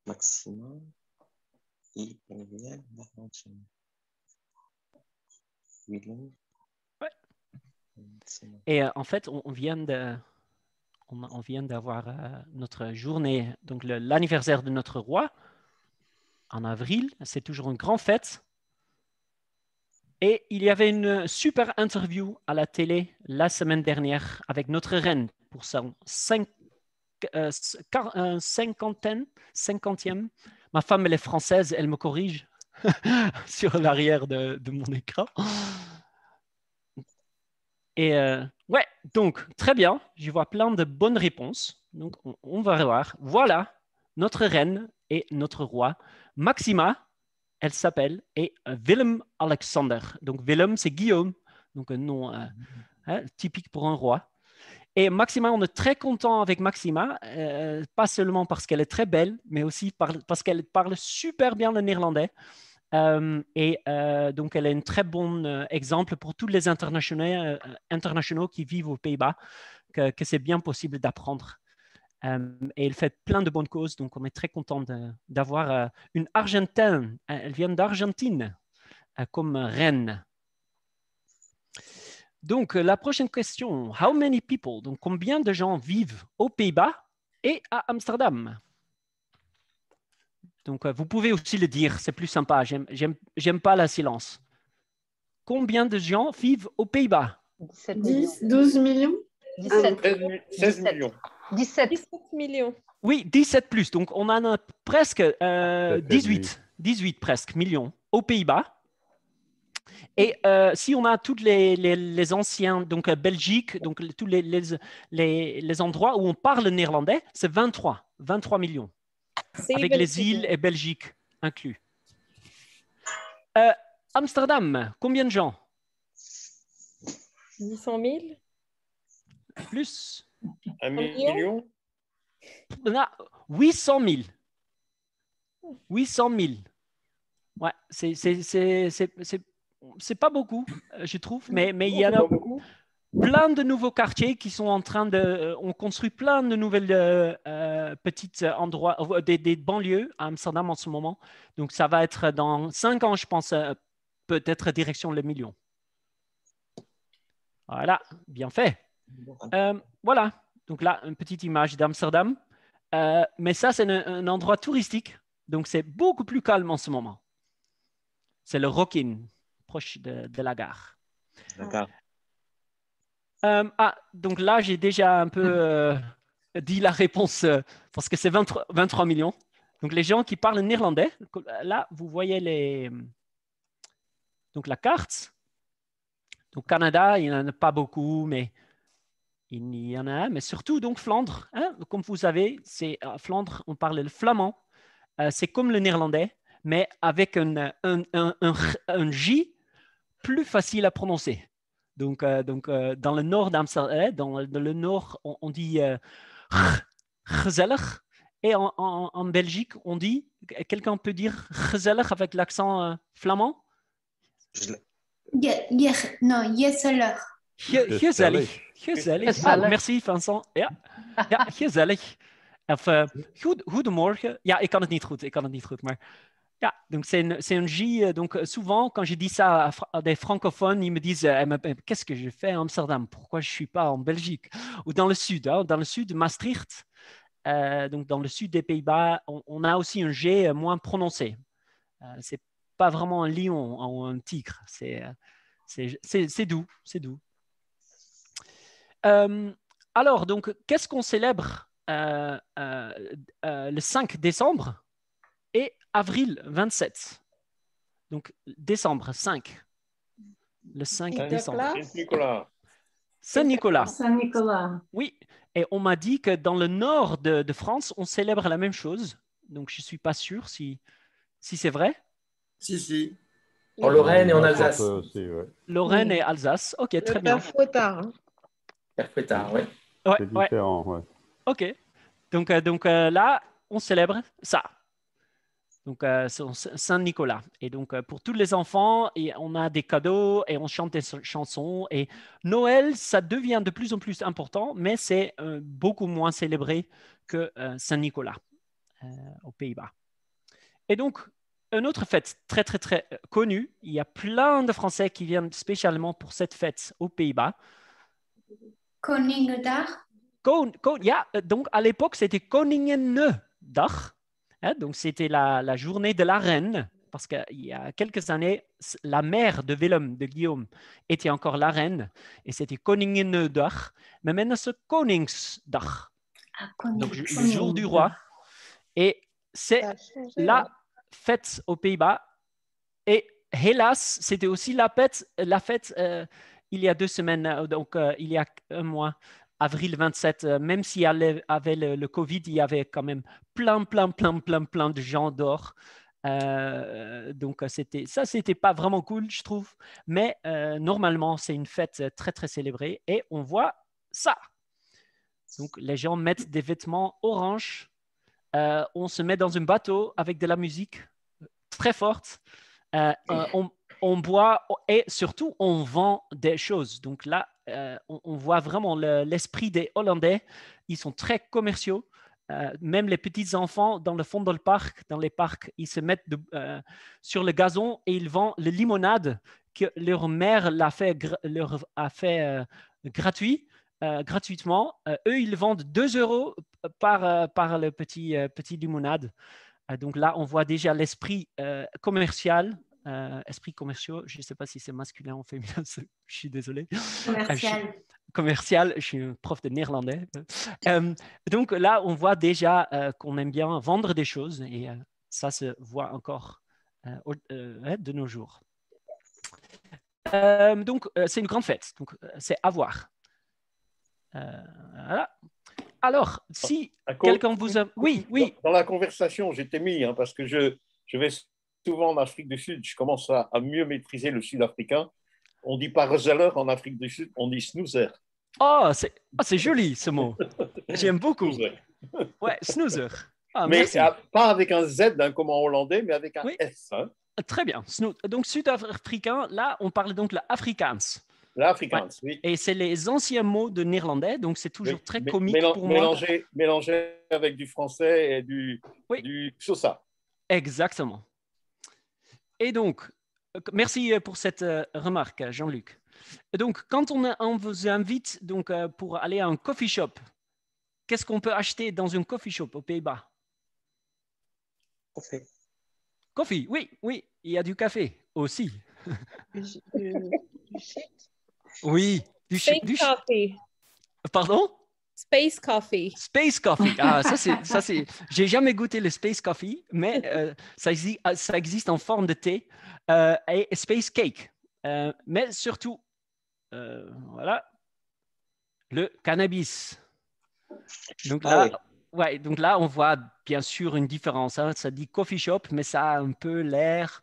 maximum Et euh, en fait, on, vient de, on, vient d'avoir euh, notre journée, donc l'anniversaire de notre roi en avril. C'est toujours une grande fête. Et il y avait une super interview à la télé la semaine dernière avec notre reine pour son 5, euh, euh, cinquantaine, cinquantième. Ma femme, elle est française, elle me corrige (laughs) sur l'arrière de, mon écran. Et euh, ouais, donc très bien, je vois plein de bonnes réponses. Donc on, va revoir Voilà notre reine et notre roi. Maxima, elle s'appelle, et Willem Alexander. Donc Willem, c'est Guillaume, donc un nom mm-hmm. hein, typique pour un roi. Et Maxima, on est très content avec Maxima, euh, pas seulement parce qu'elle est très belle, mais aussi parce qu'elle parle super bien le néerlandais. Euh, et euh, donc, elle est un très bon exemple pour tous les internationaux, internationaux qui vivent aux Pays-Bas, que, que c'est bien possible d'apprendre. et elle fait plein de bonnes causes, donc on est très content d'avoir une Argentine. Elle vient d'Argentine comme reine. Donc, euh, la prochaine question, how many people, donc combien de gens vivent aux Pays-Bas et à Amsterdam Donc, euh, vous pouvez aussi le dire, c'est plus sympa, j'aime pas la silence. Combien de gens vivent aux Pays-Bas 10, 12 millions 17, 16 millions. 17. Ah, euh, millions. Oui, 17 plus. Donc, on en a presque 18, 18 presque millions aux Pays-Bas et euh, si on a tous les, anciens, donc euh, Belgique, donc tous les, les endroits où on parle néerlandais, c'est 23, 23 millions, avec les îles et Belgique inclus. Euh, Amsterdam, combien de gens 800 000 Plus 1 million 800 000. 800 000. Ouais, c'est c'est pas beaucoup, euh, je trouve, mais, il y a plein de nouveaux quartiers qui sont en train de. Euh, on construit plein de nouvelles euh, petits endroits, des, des, banlieues à Amsterdam en ce moment. Donc ça va être dans cinq ans, je pense, peut-être direction le million. Voilà, bien fait. voilà, donc là, une petite image d'Amsterdam. mais ça, c'est un, un endroit touristique, donc c'est beaucoup plus calme en ce moment. C'est le Rockin' proche de, la gare. D'accord. Euh, ah, donc là, j'ai déjà un peu euh, dit la réponse euh, parce que c'est 23, millions. Donc les gens qui parlent néerlandais, là, vous voyez les, donc la carte. Donc Canada, il n'y en a pas beaucoup, mais il y en a, mais surtout donc Flandre. Hein, comme vous savez, c'est Flandre, on parle le flamand. c'est comme le néerlandais, mais avec un, un, un, un J plus facile à prononcer. Donc, euh, donc euh, dans le nord d'Amsterdam, eh, dans, dans, le nord, on, dit euh, gezellig. Et en, en, Belgique, on dit, quelqu'un peut dire gezellig avec l'accent flamand Non, gezellig. Gezellig. Ah, merci Vincent. Ja, gezellig. Enfin, goed, goedemorgen. Ja, ik kan het niet goed. Ik kan het niet goed, mais… Ah, donc, c'est un J. Euh, donc, euh, souvent, quand je dis ça à, des francophones, ils me disent euh, Qu'est-ce que je fais à Amsterdam Pourquoi je ne suis pas en Belgique Ou dans le sud, hein, dans le sud, Maastricht, donc dans le sud des Pays-Bas, on, a aussi un G moins prononcé. Ce c'est pas vraiment un lion ou un tigre. C'est doux, c'est doux. alors, donc, qu'est-ce qu'on célèbre le 5 décembre Avril 27. Donc décembre 5. Le 5 décembre. Saint-Nicolas. Saint-Nicolas. Saint-Nicolas. Oui. Et on m'a dit que dans le nord de, France, on célèbre la même chose. Donc je ne suis pas sûr si, si c'est vrai. Si, si. En Lorraine et en Alsace. Euh, Lorraine et Alsace, ok, très bien. Hein. Père Fouettard. Père Fouettard, oui. Ouais, Ok. Donc, euh, donc euh, là, on célèbre ça donc euh, Saint-Nicolas. Et donc euh, pour tous les enfants, et on a des cadeaux et on chante des chansons. Et Noël, ça devient de plus en plus important, mais c'est euh, beaucoup moins célébré que Saint-Nicolas aux Pays-Bas. Et donc, une autre fête très, très, très connue, il y a plein de Français qui viennent spécialement pour cette fête aux Pays-Bas. Koningendag. donc à l'époque, c'était Koningendag. Hein, donc, c'était la, journée de la reine, parce qu'il y a quelques années, la mère de Willem, de Guillaume, était encore la reine, et c'était dach, mais maintenant c'est Koningsdag, ah, le jour du roi. Et c'est la fête aux Pays-Bas. Et hélas, c'était aussi la fête, la fête euh, il y a deux semaines, euh, donc euh, il y a un mois, avril 27, euh, même s'il y avait le, Covid, il y avait quand même plein, plein, plein, plein, plein de gens d'or. Euh, donc euh, c'était ça, c'était pas vraiment cool, je trouve. Mais normalement, c'est une fête très très célébrée et on voit ça. Donc les gens mettent des vêtements orange. on se met dans un bateau avec de la musique très forte. on, on boit et surtout on vend des choses. Donc là, euh, on, voit vraiment l'esprit des Hollandais. Ils sont très commerciaux. Euh, même les petits enfants dans le fond le parc, dans les parcs, ils se mettent euh, sur le gazon et ils vendent les limonades que leur mère a fait, leur a fait gratuit, gratuitement. eux, ils vendent 2 euros par, par le petit, petit limonade. donc là, on voit déjà l'esprit commercial euh, esprit esprits commerciaux, je ne sais pas si c'est masculin ou féminin, (laughs) je suis désolé. Euh, commercial. je, suis prof de néerlandais. (laughs) Euh, donc là, on voit déjà qu'on aime bien vendre des choses et ça se voit encore de nos jours. donc, c'est une grande fête, donc c'est avoir. Alors, si ah, quelqu'un vous a... Oui, oui. Dans, la conversation, j'étais mis, hein, parce que je, je vais souvent en Afrique du Sud, je commence à, mieux maîtriser le sud-africain. On dit pas zeller en Afrique du Sud, on dit snoozer. Oh, c'est joli ce mot. (laughs) J'aime beaucoup. Ouais, snoozer. Ah, mais pas avec un Z d'un comme en hollandais, mais avec un S. Hein. Très bien. Donc, sud-africain, là, on parle donc de l'afrikaans. L'afrikaans, oui. Et c'est les anciens mots de néerlandais, donc c'est toujours très comique pour mélanger, moi. avec du français et du, du Xhosa. Exactement. Et donc, euh, merci euh, pour cette euh, remarque, Jean-Luc. Donc, quand on, vous invite donc, pour aller à un coffee shop, qu'est-ce qu'on peut acheter dans un coffee shop aux Pays-Bas Coffee. Coffee, oui, oui, il y a du café aussi. Du, (laughs) Oui, du, café. Pardon Space Coffee. Space Coffee. Ah, ça, c'est. Ça, (laughs) c'est j'ai jamais goûté le Space Coffee, mais euh, ça, ah, ça, existe en forme de thé. Euh, et Space Cake. Euh, mais surtout, voilà, le cannabis. Donc là, ah ouais, donc là, on voit bien sûr une différence. Hein. Ça dit coffee shop, mais ça a un peu l'air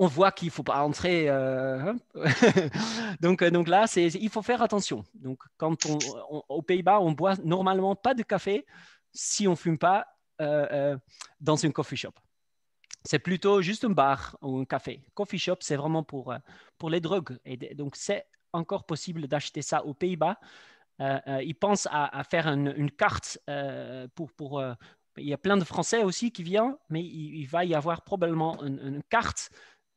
on voit qu'il ne faut pas entrer. Euh, hein. (laughs) donc, euh, donc là, c'est, il faut faire attention. Donc, quand on, aux Pays-Bas, on boit normalement pas de café si on fume pas euh, dans une coffee shop. C'est plutôt juste un bar ou un café. Coffee shop, c'est vraiment pour, pour les drogues. Et donc, c'est encore possible d'acheter ça aux Pays-Bas. ils pensent à, faire une, carte pour, pour il y a plein de Français aussi qui viennent, mais il, va y avoir probablement une carte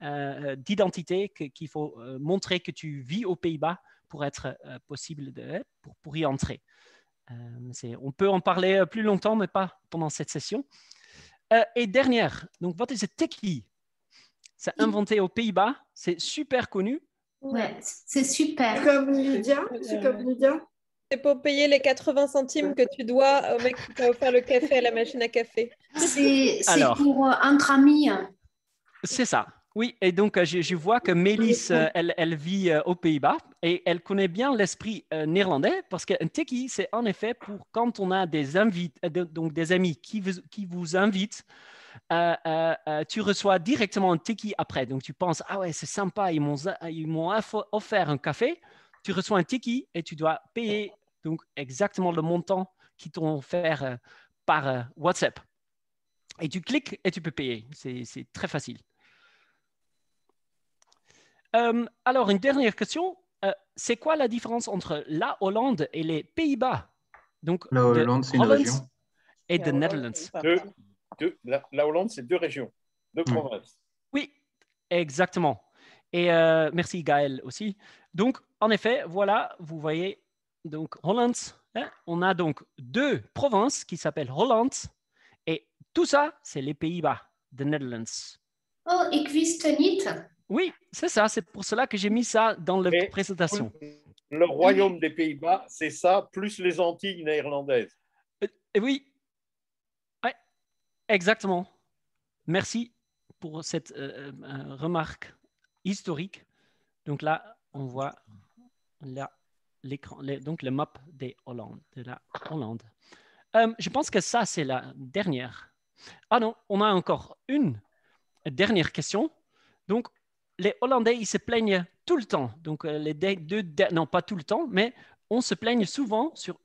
euh, euh, d'identité qu'il faut euh, montrer que tu vis aux Pays-Bas pour être possible de, pour, pour y entrer. on peut en parler plus longtemps, mais pas pendant cette session. et dernière, donc what is a techie C'est inventé aux Pays-Bas, c'est super connu. Ouais, c'est super. Comme c'est comme Lydia. C'est pour payer les 80 centimes que tu dois au mec qui t'a offert le café à la machine à café. C'est pour entre amis. Hein. C'est ça. Oui, et donc euh, je, vois que Mélis, euh, elle, vit euh, aux Pays-Bas et elle connaît bien l'esprit néerlandais parce qu'un Tiki, c'est en effet pour quand on a des, invites, donc des amis qui vous, qui invitent, tu reçois directement un Tiki après. Donc tu penses, ah ouais, c'est sympa, ils m'ont offert un café. Tu reçois un Tiki et tu dois payer donc exactement le montant qu'ils t'ont offert par WhatsApp. Et tu cliques et tu peux payer. C'est très facile. Euh, alors, une dernière question. Euh, c'est quoi la différence entre la Hollande et les Pays-Bas Donc, La Hollande, c'est une région. Et les Netherlands. la, Hollande, c'est deux régions, deux hmm. provinces. Oui, exactement. Et euh, merci Gaël aussi. Donc, en effet, voilà, vous voyez, donc Hollande, hein, on a donc deux provinces qui s'appellent Hollande, et tout ça, c'est les Pays-Bas, the Netherlands. Oh, ik wist oui, c'est ça. C'est pour cela que j'ai mis ça dans la présentation. Le royaume des Pays-Bas, c'est ça, plus les Antilles néerlandaises. Et euh, oui. exactement. Merci pour cette euh, euh, remarque historique. Donc là, on voit l'écran, donc le map des de la Hollande. je pense que ça, c'est la dernière. Ah non, on a encore une dernière question. Donc, les Hollandais, ils se plaignent tout le temps. Donc, euh, les deux, non pas tout le temps, mais on se plaigne souvent sur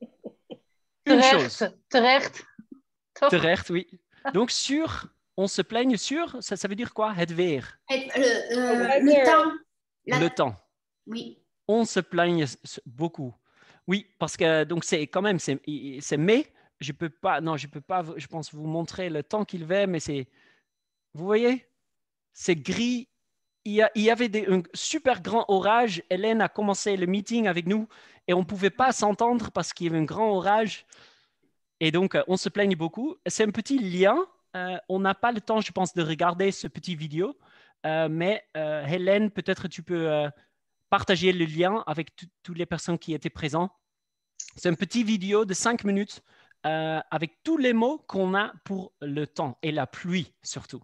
une chose. Terecht. oui. Donc, sur, on se plaigne sur, ça, veut dire quoi Het weer. Euh, euh, le, temps. Le temps. Oui. On se plaigne beaucoup. Oui, parce que donc c'est quand même c'est mai. Je peux pas, non, je peux pas. Je pense vous montrer le temps qu'il fait, mais c'est, vous voyez, c'est gris il y, avait des, un super grand orage. Hélène a commencé le meeting avec nous et on ne pouvait pas s'entendre parce qu'il y avait un grand orage. Et donc, euh, on se plaigne beaucoup. C'est un petit lien. Euh, on n'a pas le temps, je pense, de regarder ce petit vidéo. Euh, mais Hélène, peut-être tu peux partager le lien avec toutes les personnes qui étaient présentes. C'est un petit vidéo de cinq minutes avec tous les mots qu'on a pour le temps et la pluie surtout.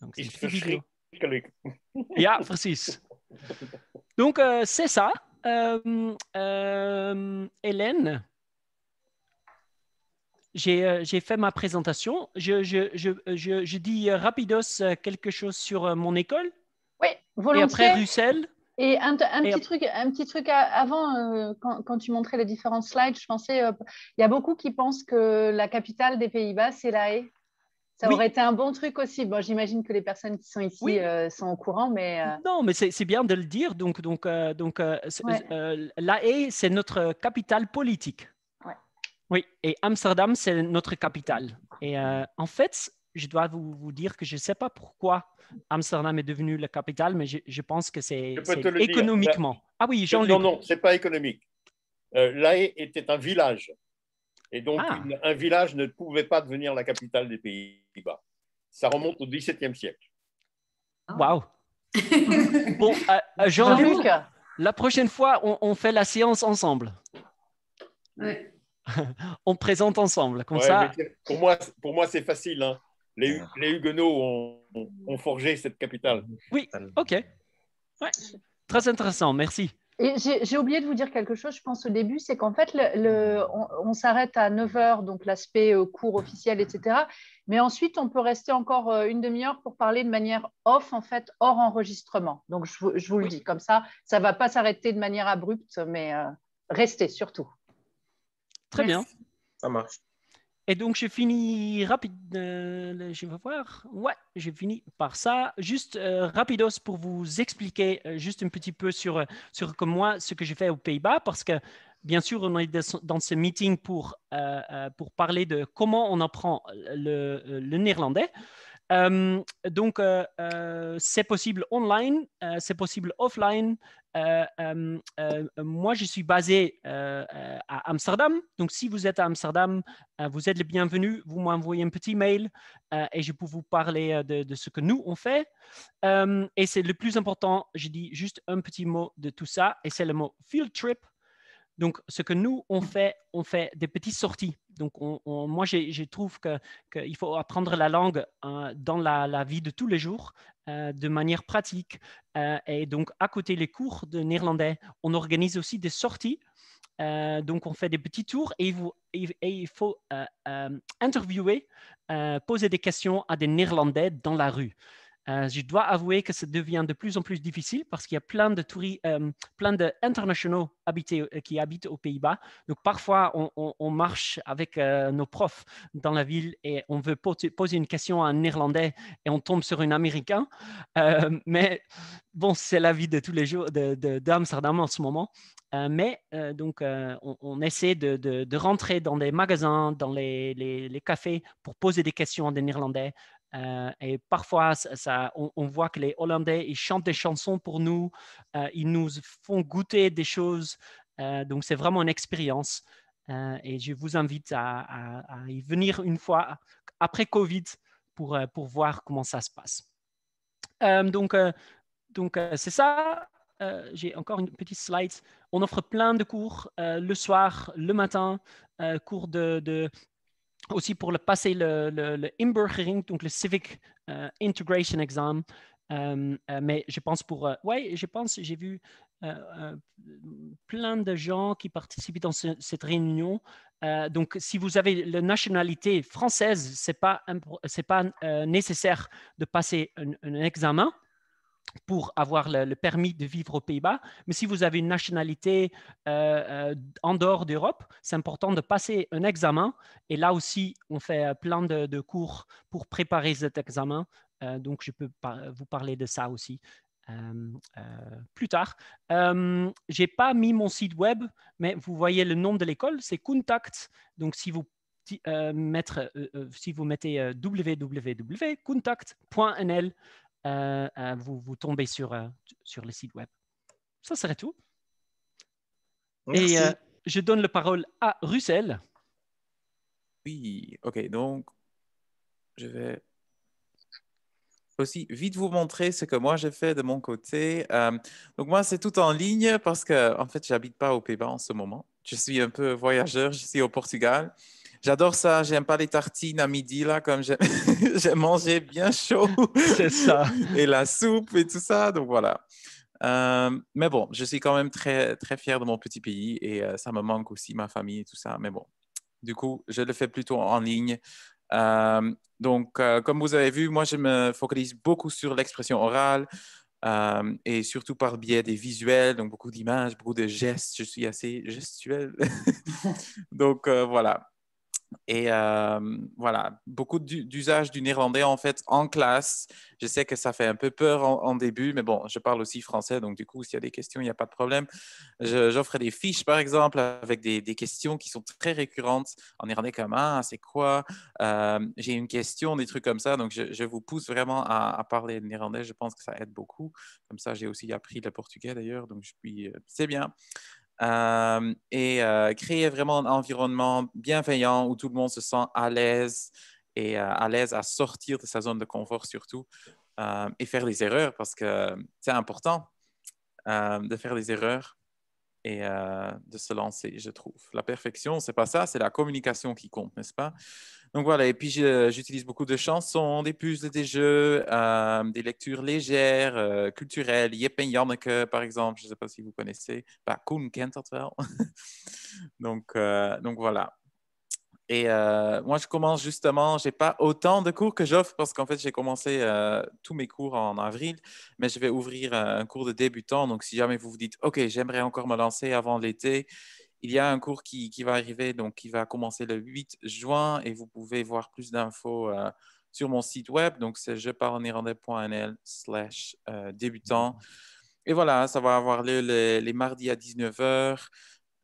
Donc, c'est une petite vidéo. Donc, euh, c'est ça. Euh, euh, Hélène, j'ai fait ma présentation. Je, je, dis rapidos quelque chose sur mon école. Oui, volontiers. Et après Bruxelles Et un, petit truc, un petit truc avant, quand, tu montrais les différents slides, je pensais, il y a beaucoup qui pensent que la capitale des Pays-Bas, c'est La Haye. Ça aurait été un bon truc aussi. Bon, j'imagine que les personnes qui sont ici euh, sont au courant, mais... Euh, non, mais c'est bien de le dire. Donc, donc, euh, donc La Haye, c'est notre capitale politique. Ouais. Oui, et Amsterdam, c'est notre capitale. Et en fait, je dois vous, vous dire que je ne sais pas pourquoi Amsterdam est devenue la capitale, mais je, pense que c'est économiquement. Ah oui, Jean-Luc. Non, non, ce n'est pas économique. La Haye était un village et donc, ah. un village ne pouvait pas devenir la capitale des Pays-Bas. Ça remonte au XVIIe siècle. Ah. Waouh! (laughs) bon, euh, euh, Jean-Luc, la prochaine fois, on, fait la séance ensemble. (laughs) on présente ensemble, comme ça. Pour moi, pour moi c'est facile. Hein. Les, les, Huguenots ont, forgé cette capitale. Oui, ok. Très intéressant, merci j'ai oublié de vous dire quelque chose, je pense, au début, c'est qu'en fait, le, on, s'arrête à 9h, donc l'aspect euh, cours officiel, etc. Mais ensuite, on peut rester encore euh, une demi-heure pour parler de manière off, en fait, hors enregistrement. Donc, je, vous le dis, comme ça, ça ne va pas s'arrêter de manière abrupte, mais euh, restez surtout. Très bien. Ça marche. Et donc, j'ai fini rapide, euh, je vais voir. Ouais, j'ai fini par ça. Juste euh, rapidos pour vous expliquer euh, juste un petit peu sur, sur comme moi, ce que j'ai fait aux Pays-Bas, parce que bien sûr, on est dans ce meeting pour, pour parler de comment on apprend le, le néerlandais. donc, c'est possible online, c'est possible offline, euh, euh, euh, moi, je suis basé à Amsterdam. Donc, si vous êtes à Amsterdam, vous êtes les bienvenus. Vous m'envoyez un petit mail et je peux vous parler de, ce que nous, on fait. et c'est le plus important. Je dis juste un petit mot de tout ça et c'est le mot field trip. Donc, ce que nous, on fait, on fait des petites sorties. Donc, on, moi, je, trouve qu'il faut apprendre la langue hein, dans la, la, vie de tous les jours. Euh, de manière pratique. Euh, et donc, à côté des cours de néerlandais, on organise aussi des sorties. Euh, donc, on fait des petits tours et il faut, interviewer, poser des questions à des néerlandais dans la rue. Euh, je dois avouer que ça devient de plus en plus difficile parce qu'il y a plein de euh, plein d'internationaux euh, qui habitent aux Pays-Bas. Donc parfois, on, marche avec euh, nos profs dans la ville et on veut poser une question à un Irlandais et on tombe sur un Américain. mais bon, c'est la vie de tous les jours d'Amsterdam de, en ce moment. mais donc, on, essaie de, de, rentrer dans des magasins, dans les, les, cafés pour poser des questions à des Irlandais euh, et parfois, ça, on, voit que les Hollandais, ils chantent des chansons pour nous, euh, ils nous font goûter des choses. Euh, donc, c'est vraiment une expérience. et je vous invite à, y venir une fois après Covid pour, pour voir comment ça se passe. donc, donc c'est ça. j'ai encore une petite slide. On offre plein de cours le soir, le matin, cours de, de, aussi pour le passer le, le, le donc le Civic euh, Integration Exam. Euh, euh, mais je pense pour. ouais, je pense, j'ai vu plein de gens qui participent dans cette réunion. donc, si vous avez la nationalité française, ce n'est pas, c'est pas nécessaire de passer un, un examen pour avoir le, permis de vivre aux Pays-Bas. Mais si vous avez une nationalité euh, euh, en dehors d'Europe, c'est important de passer un examen. Et là aussi, on fait euh, plein de, cours pour préparer cet examen. donc, je peux vous parler de ça aussi. plus tard. Je J'ai pas mis mon site web, mais vous voyez le nom de l'école, c'est Contact. Donc, si vous mettre, si vous mettez www.contact.nl, euh, vous, vous tombez sur, euh, sur le site web. Ça serait tout. Et euh, je donne la parole à Russell. Oui, ok, donc je vais aussi vite vous montrer ce que moi j'ai fait de mon côté. donc moi, c'est tout en ligne parce que en fait, n'habite pas au Pays-Bas en ce moment. Je suis un peu voyageur, je suis au Portugal. J'adore ça. J'aime pas les tartines à midi, là, comme j'ai (laughs) mangé bien chaud. C'est ça. (laughs) Et la soupe et tout ça. Donc voilà. Euh, mais bon, je suis quand même très, très fier de mon petit pays et euh, ça me manque aussi, ma famille et tout ça. Mais bon, du coup, je le fais plutôt en ligne. Euh, donc, comme vous avez vu, moi, je me focalise beaucoup sur l'expression orale. et surtout par biais des visuels, donc beaucoup d'images, beaucoup de gestes. Je suis assez gestuel. (laughs) donc voilà. Et euh, voilà, beaucoup d'usage du néerlandais en fait en classe. Je sais que ça fait un peu peur en, début, mais bon, je parle aussi français, donc du coup, s'il y a des questions, il n'y a pas de problème. J'offre des fiches, par exemple, avec des, questions qui sont très récurrentes en néerlandais comme Ah, c'est quoi euh, J'ai une question, des trucs comme ça. Donc, je, vous pousse vraiment à, à parler néerlandais. Je pense que ça aide beaucoup. Comme ça, j'ai aussi appris le portugais d'ailleurs, donc je puis, euh, c'est bien et créer vraiment un environnement bienveillant où tout le monde se sent à l'aise et à l'aise à sortir de sa zone de confort surtout et faire des erreurs parce que c'est important de faire des erreurs et de se lancer, je trouve. La perfection, c'est pas ça, c'est la communication qui compte, n'est-ce pas? Donc voilà, et puis j'utilise beaucoup de chansons, des puces, des jeux, euh, des lectures légères, euh, culturelles. Jep en par exemple, je ne sais pas si vous connaissez. Bah, Koen (laughs) donc, euh, donc voilà. Et moi, je commence justement, je n'ai pas autant de cours que j'offre parce qu'en fait, j'ai commencé tous mes cours en avril, mais je vais ouvrir un cours de débutant. Donc, si jamais vous vous dites, OK, j'aimerais encore me lancer avant l'été, il y a un cours qui, va arriver, donc qui va commencer le 8 juin et vous pouvez voir plus d'infos euh, sur mon site web. Donc, c'est je parle slash euh, débutant. Et voilà, ça va avoir lieu les, mardis à 19h.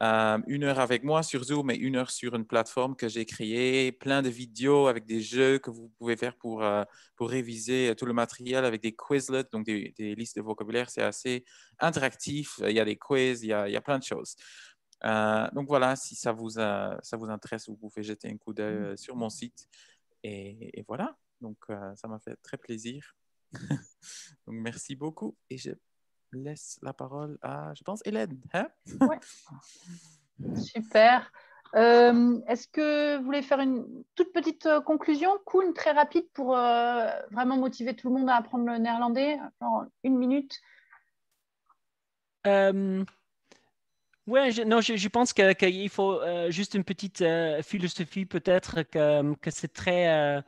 Euh, une heure avec moi sur Zoom mais une heure sur une plateforme que j'ai créée, plein de vidéos avec des jeux que vous pouvez faire pour, réviser tout le matériel avec des Quizlets, donc des, listes de vocabulaire. C'est assez interactif. Il y a des quiz, il y il y a plein de choses. Euh, donc voilà, si ça vous, euh, ça vous intéresse, vous pouvez jeter un coup d'œil euh, sur mon site. Et, voilà, donc ça m'a fait très plaisir. (laughs) donc merci beaucoup et je laisse la parole à, je pense, Hélène. Hein? ouais. (laughs) Super. Est-ce que vous voulez faire une toute petite conclusion, cool, très rapide pour vraiment motiver tout le monde à apprendre le néerlandais Genre une minute. euh oui, je, non, je, pense qu'il faut euh, juste une petite euh, philosophie peut-être que, euh, c'est très...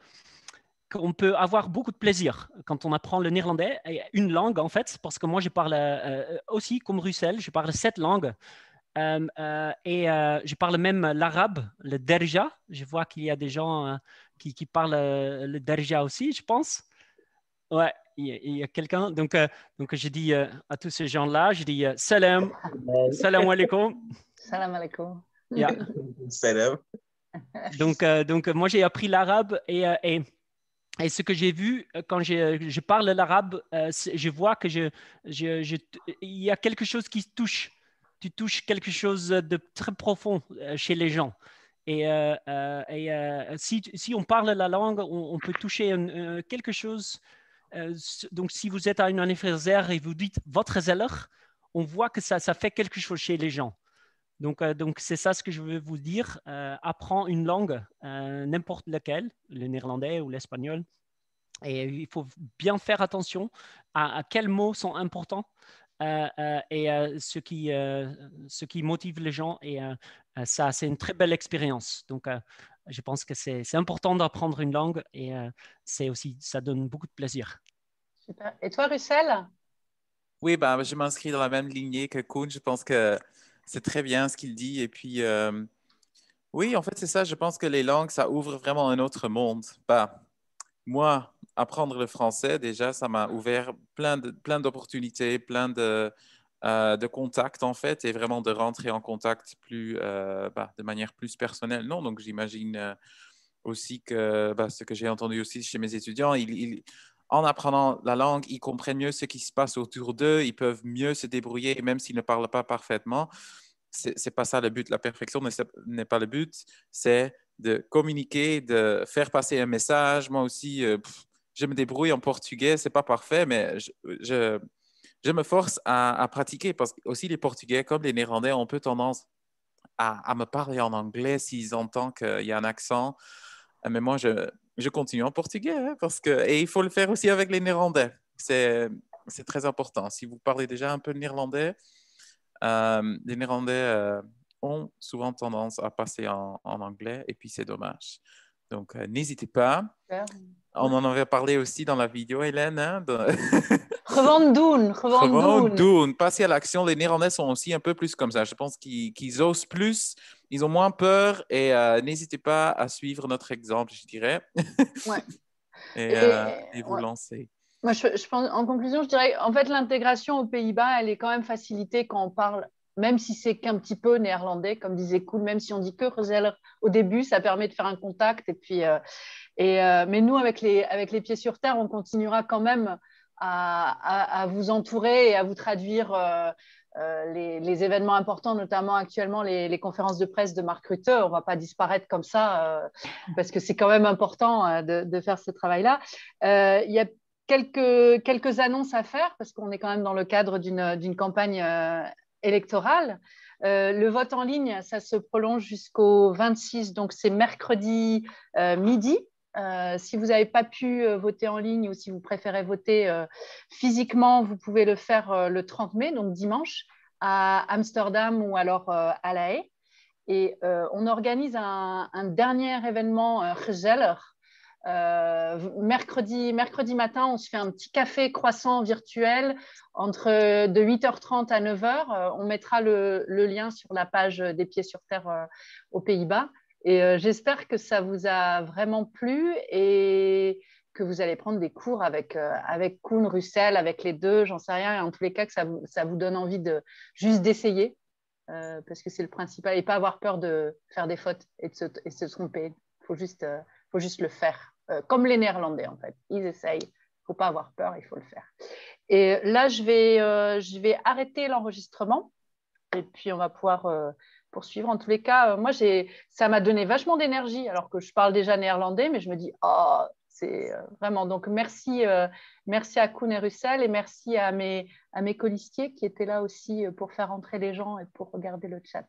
qu'on peut avoir beaucoup de plaisir quand on apprend le néerlandais, une langue en fait, parce que moi je parle aussi comme Russell, je parle sept langues. et je parle même l'arabe, le derja. Je vois qu'il y a des gens qui, qui, parlent le derja aussi, je pense. Ouais, il y a, quelqu'un. Donc, euh, donc j'ai dit euh, à tous ces gens-là, je dis euh, salam, salam alaikum. Salam alaikum. Salam. Donc, donc moi, j'ai appris l'arabe et, et, ce que j'ai vu quand je, je parle l'arabe, je vois que je, je, il y a quelque chose qui touche. Tu touches quelque chose de très profond chez les gens. Et, et si, si, on parle la langue, on, peut toucher quelque chose euh, donc, si vous êtes à une anniversaire et vous dites votre zèleur, on voit que ça, ça fait quelque chose chez les gens. Donc, euh, donc c'est ça ce que je veux vous dire. Euh, apprends une langue, n'importe laquelle, le néerlandais ou l'espagnol. Et il faut bien faire attention à, quels mots sont importants euh, euh, et euh, ce, qui, ce qui motive les gens. Et ça, c'est une très belle expérience. Donc, je pense que c'est important d'apprendre une langue et c'est aussi, ça donne beaucoup de plaisir. Et toi, Russell Oui, ben, je m'inscris dans la même lignée que Kuhn. Je pense que c'est très bien ce qu'il dit. Et puis, oui, en fait, c'est ça. Je pense que les langues, ça ouvre vraiment un autre monde. Ben, moi, apprendre le français, déjà, ça m'a ouvert plein d'opportunités, plein de, euh, de contacts en fait et vraiment de rentrer en contact plus euh, bah, de manière plus personnelle. Non, donc j'imagine euh, aussi que bah, ce que j'ai entendu aussi chez mes étudiants, en apprenant la langue, ils comprennent mieux ce qui se passe autour d'eux, ils peuvent mieux se débrouiller même s'ils ne parlent pas parfaitement. C'est pas ça le but. La perfection n'est pas le but. C'est de communiquer, de faire passer un message. Moi aussi, euh, je me débrouille en portugais, c'est pas parfait, mais je, me force à, pratiquer parce que aussi les Portugais, comme les Néerlandais, ont peu tendance à, me parler en anglais s'ils entendent qu'il y a un accent. Mais moi, je, continue en portugais hein, parce que, et il faut le faire aussi avec les Néerlandais. C'est très important. Si vous parlez déjà un peu néerlandais, euh, les Néerlandais euh, ont souvent tendance à passer en anglais et puis c'est dommage. Donc, euh, n'hésitez pas. On en avait parlé aussi dans la vidéo, Hélène. Hein, de... Passer à l'action. Les Néerlandais sont aussi un peu plus comme ça. Je pense qu'ils osent plus, ils ont moins peur et euh, n'hésitez pas à suivre notre exemple, je dirais. Ouais. (laughs) Euh, et, vous lancer. je, pense, en conclusion, je dirais, en fait, l'intégration aux Pays-Bas, elle est quand même facilitée quand on parle même si c'est qu'un petit peu néerlandais, comme disait Cool, même si on dit que Roselle, au début, ça permet de faire un contact. Et puis, euh, et, euh, mais nous, avec les, avec les pieds sur terre, on continuera quand même à, à, vous entourer et à vous traduire euh, les, événements importants, notamment actuellement les, conférences de presse de Marc Rutte. On ne va pas disparaître comme ça, parce que c'est quand même important de, de, faire ce travail-là. Il y a Quelques, quelques, annonces à faire, parce qu'on est quand même dans le cadre d'une campagne électorale. Euh, le vote en ligne, ça se prolonge jusqu'au 26, donc c'est mercredi euh, midi. Euh, si vous n'avez pas pu voter en ligne ou si vous préférez voter physiquement, vous pouvez le faire le 30 mai, donc dimanche, à Amsterdam ou alors à La Haye. Et on organise un, dernier événement, Gezeller, euh, mercredi, matin, on se fait un petit café croissant virtuel entre de 8h30 à 9h. Euh, on mettra le, lien sur la page des Pieds sur Terre euh, aux Pays-Bas. Et j'espère que ça vous a vraiment plu et que vous allez prendre des cours avec, avec Kuhn, Russell, avec les deux, j'en sais rien. Et en tous les cas, que ça vous, donne envie de juste d'essayer. parce que c'est le principal, et pas avoir peur de faire des fautes et de se, tromper. Il faut juste le faire. Euh, comme les Néerlandais en fait. Ils essayent. Il ne faut pas avoir peur, il faut le faire. Et là, je vais, euh, je vais arrêter l'enregistrement et puis on va pouvoir euh, poursuivre. En tous les cas, moi, ça m'a donné vachement d'énergie alors que je parle déjà néerlandais, mais je me dis, oh, c'est vraiment. Donc, merci, merci à Kuhn et Russell et merci à mes, à mes colistiers qui étaient là aussi pour faire entrer les gens et pour regarder le chat.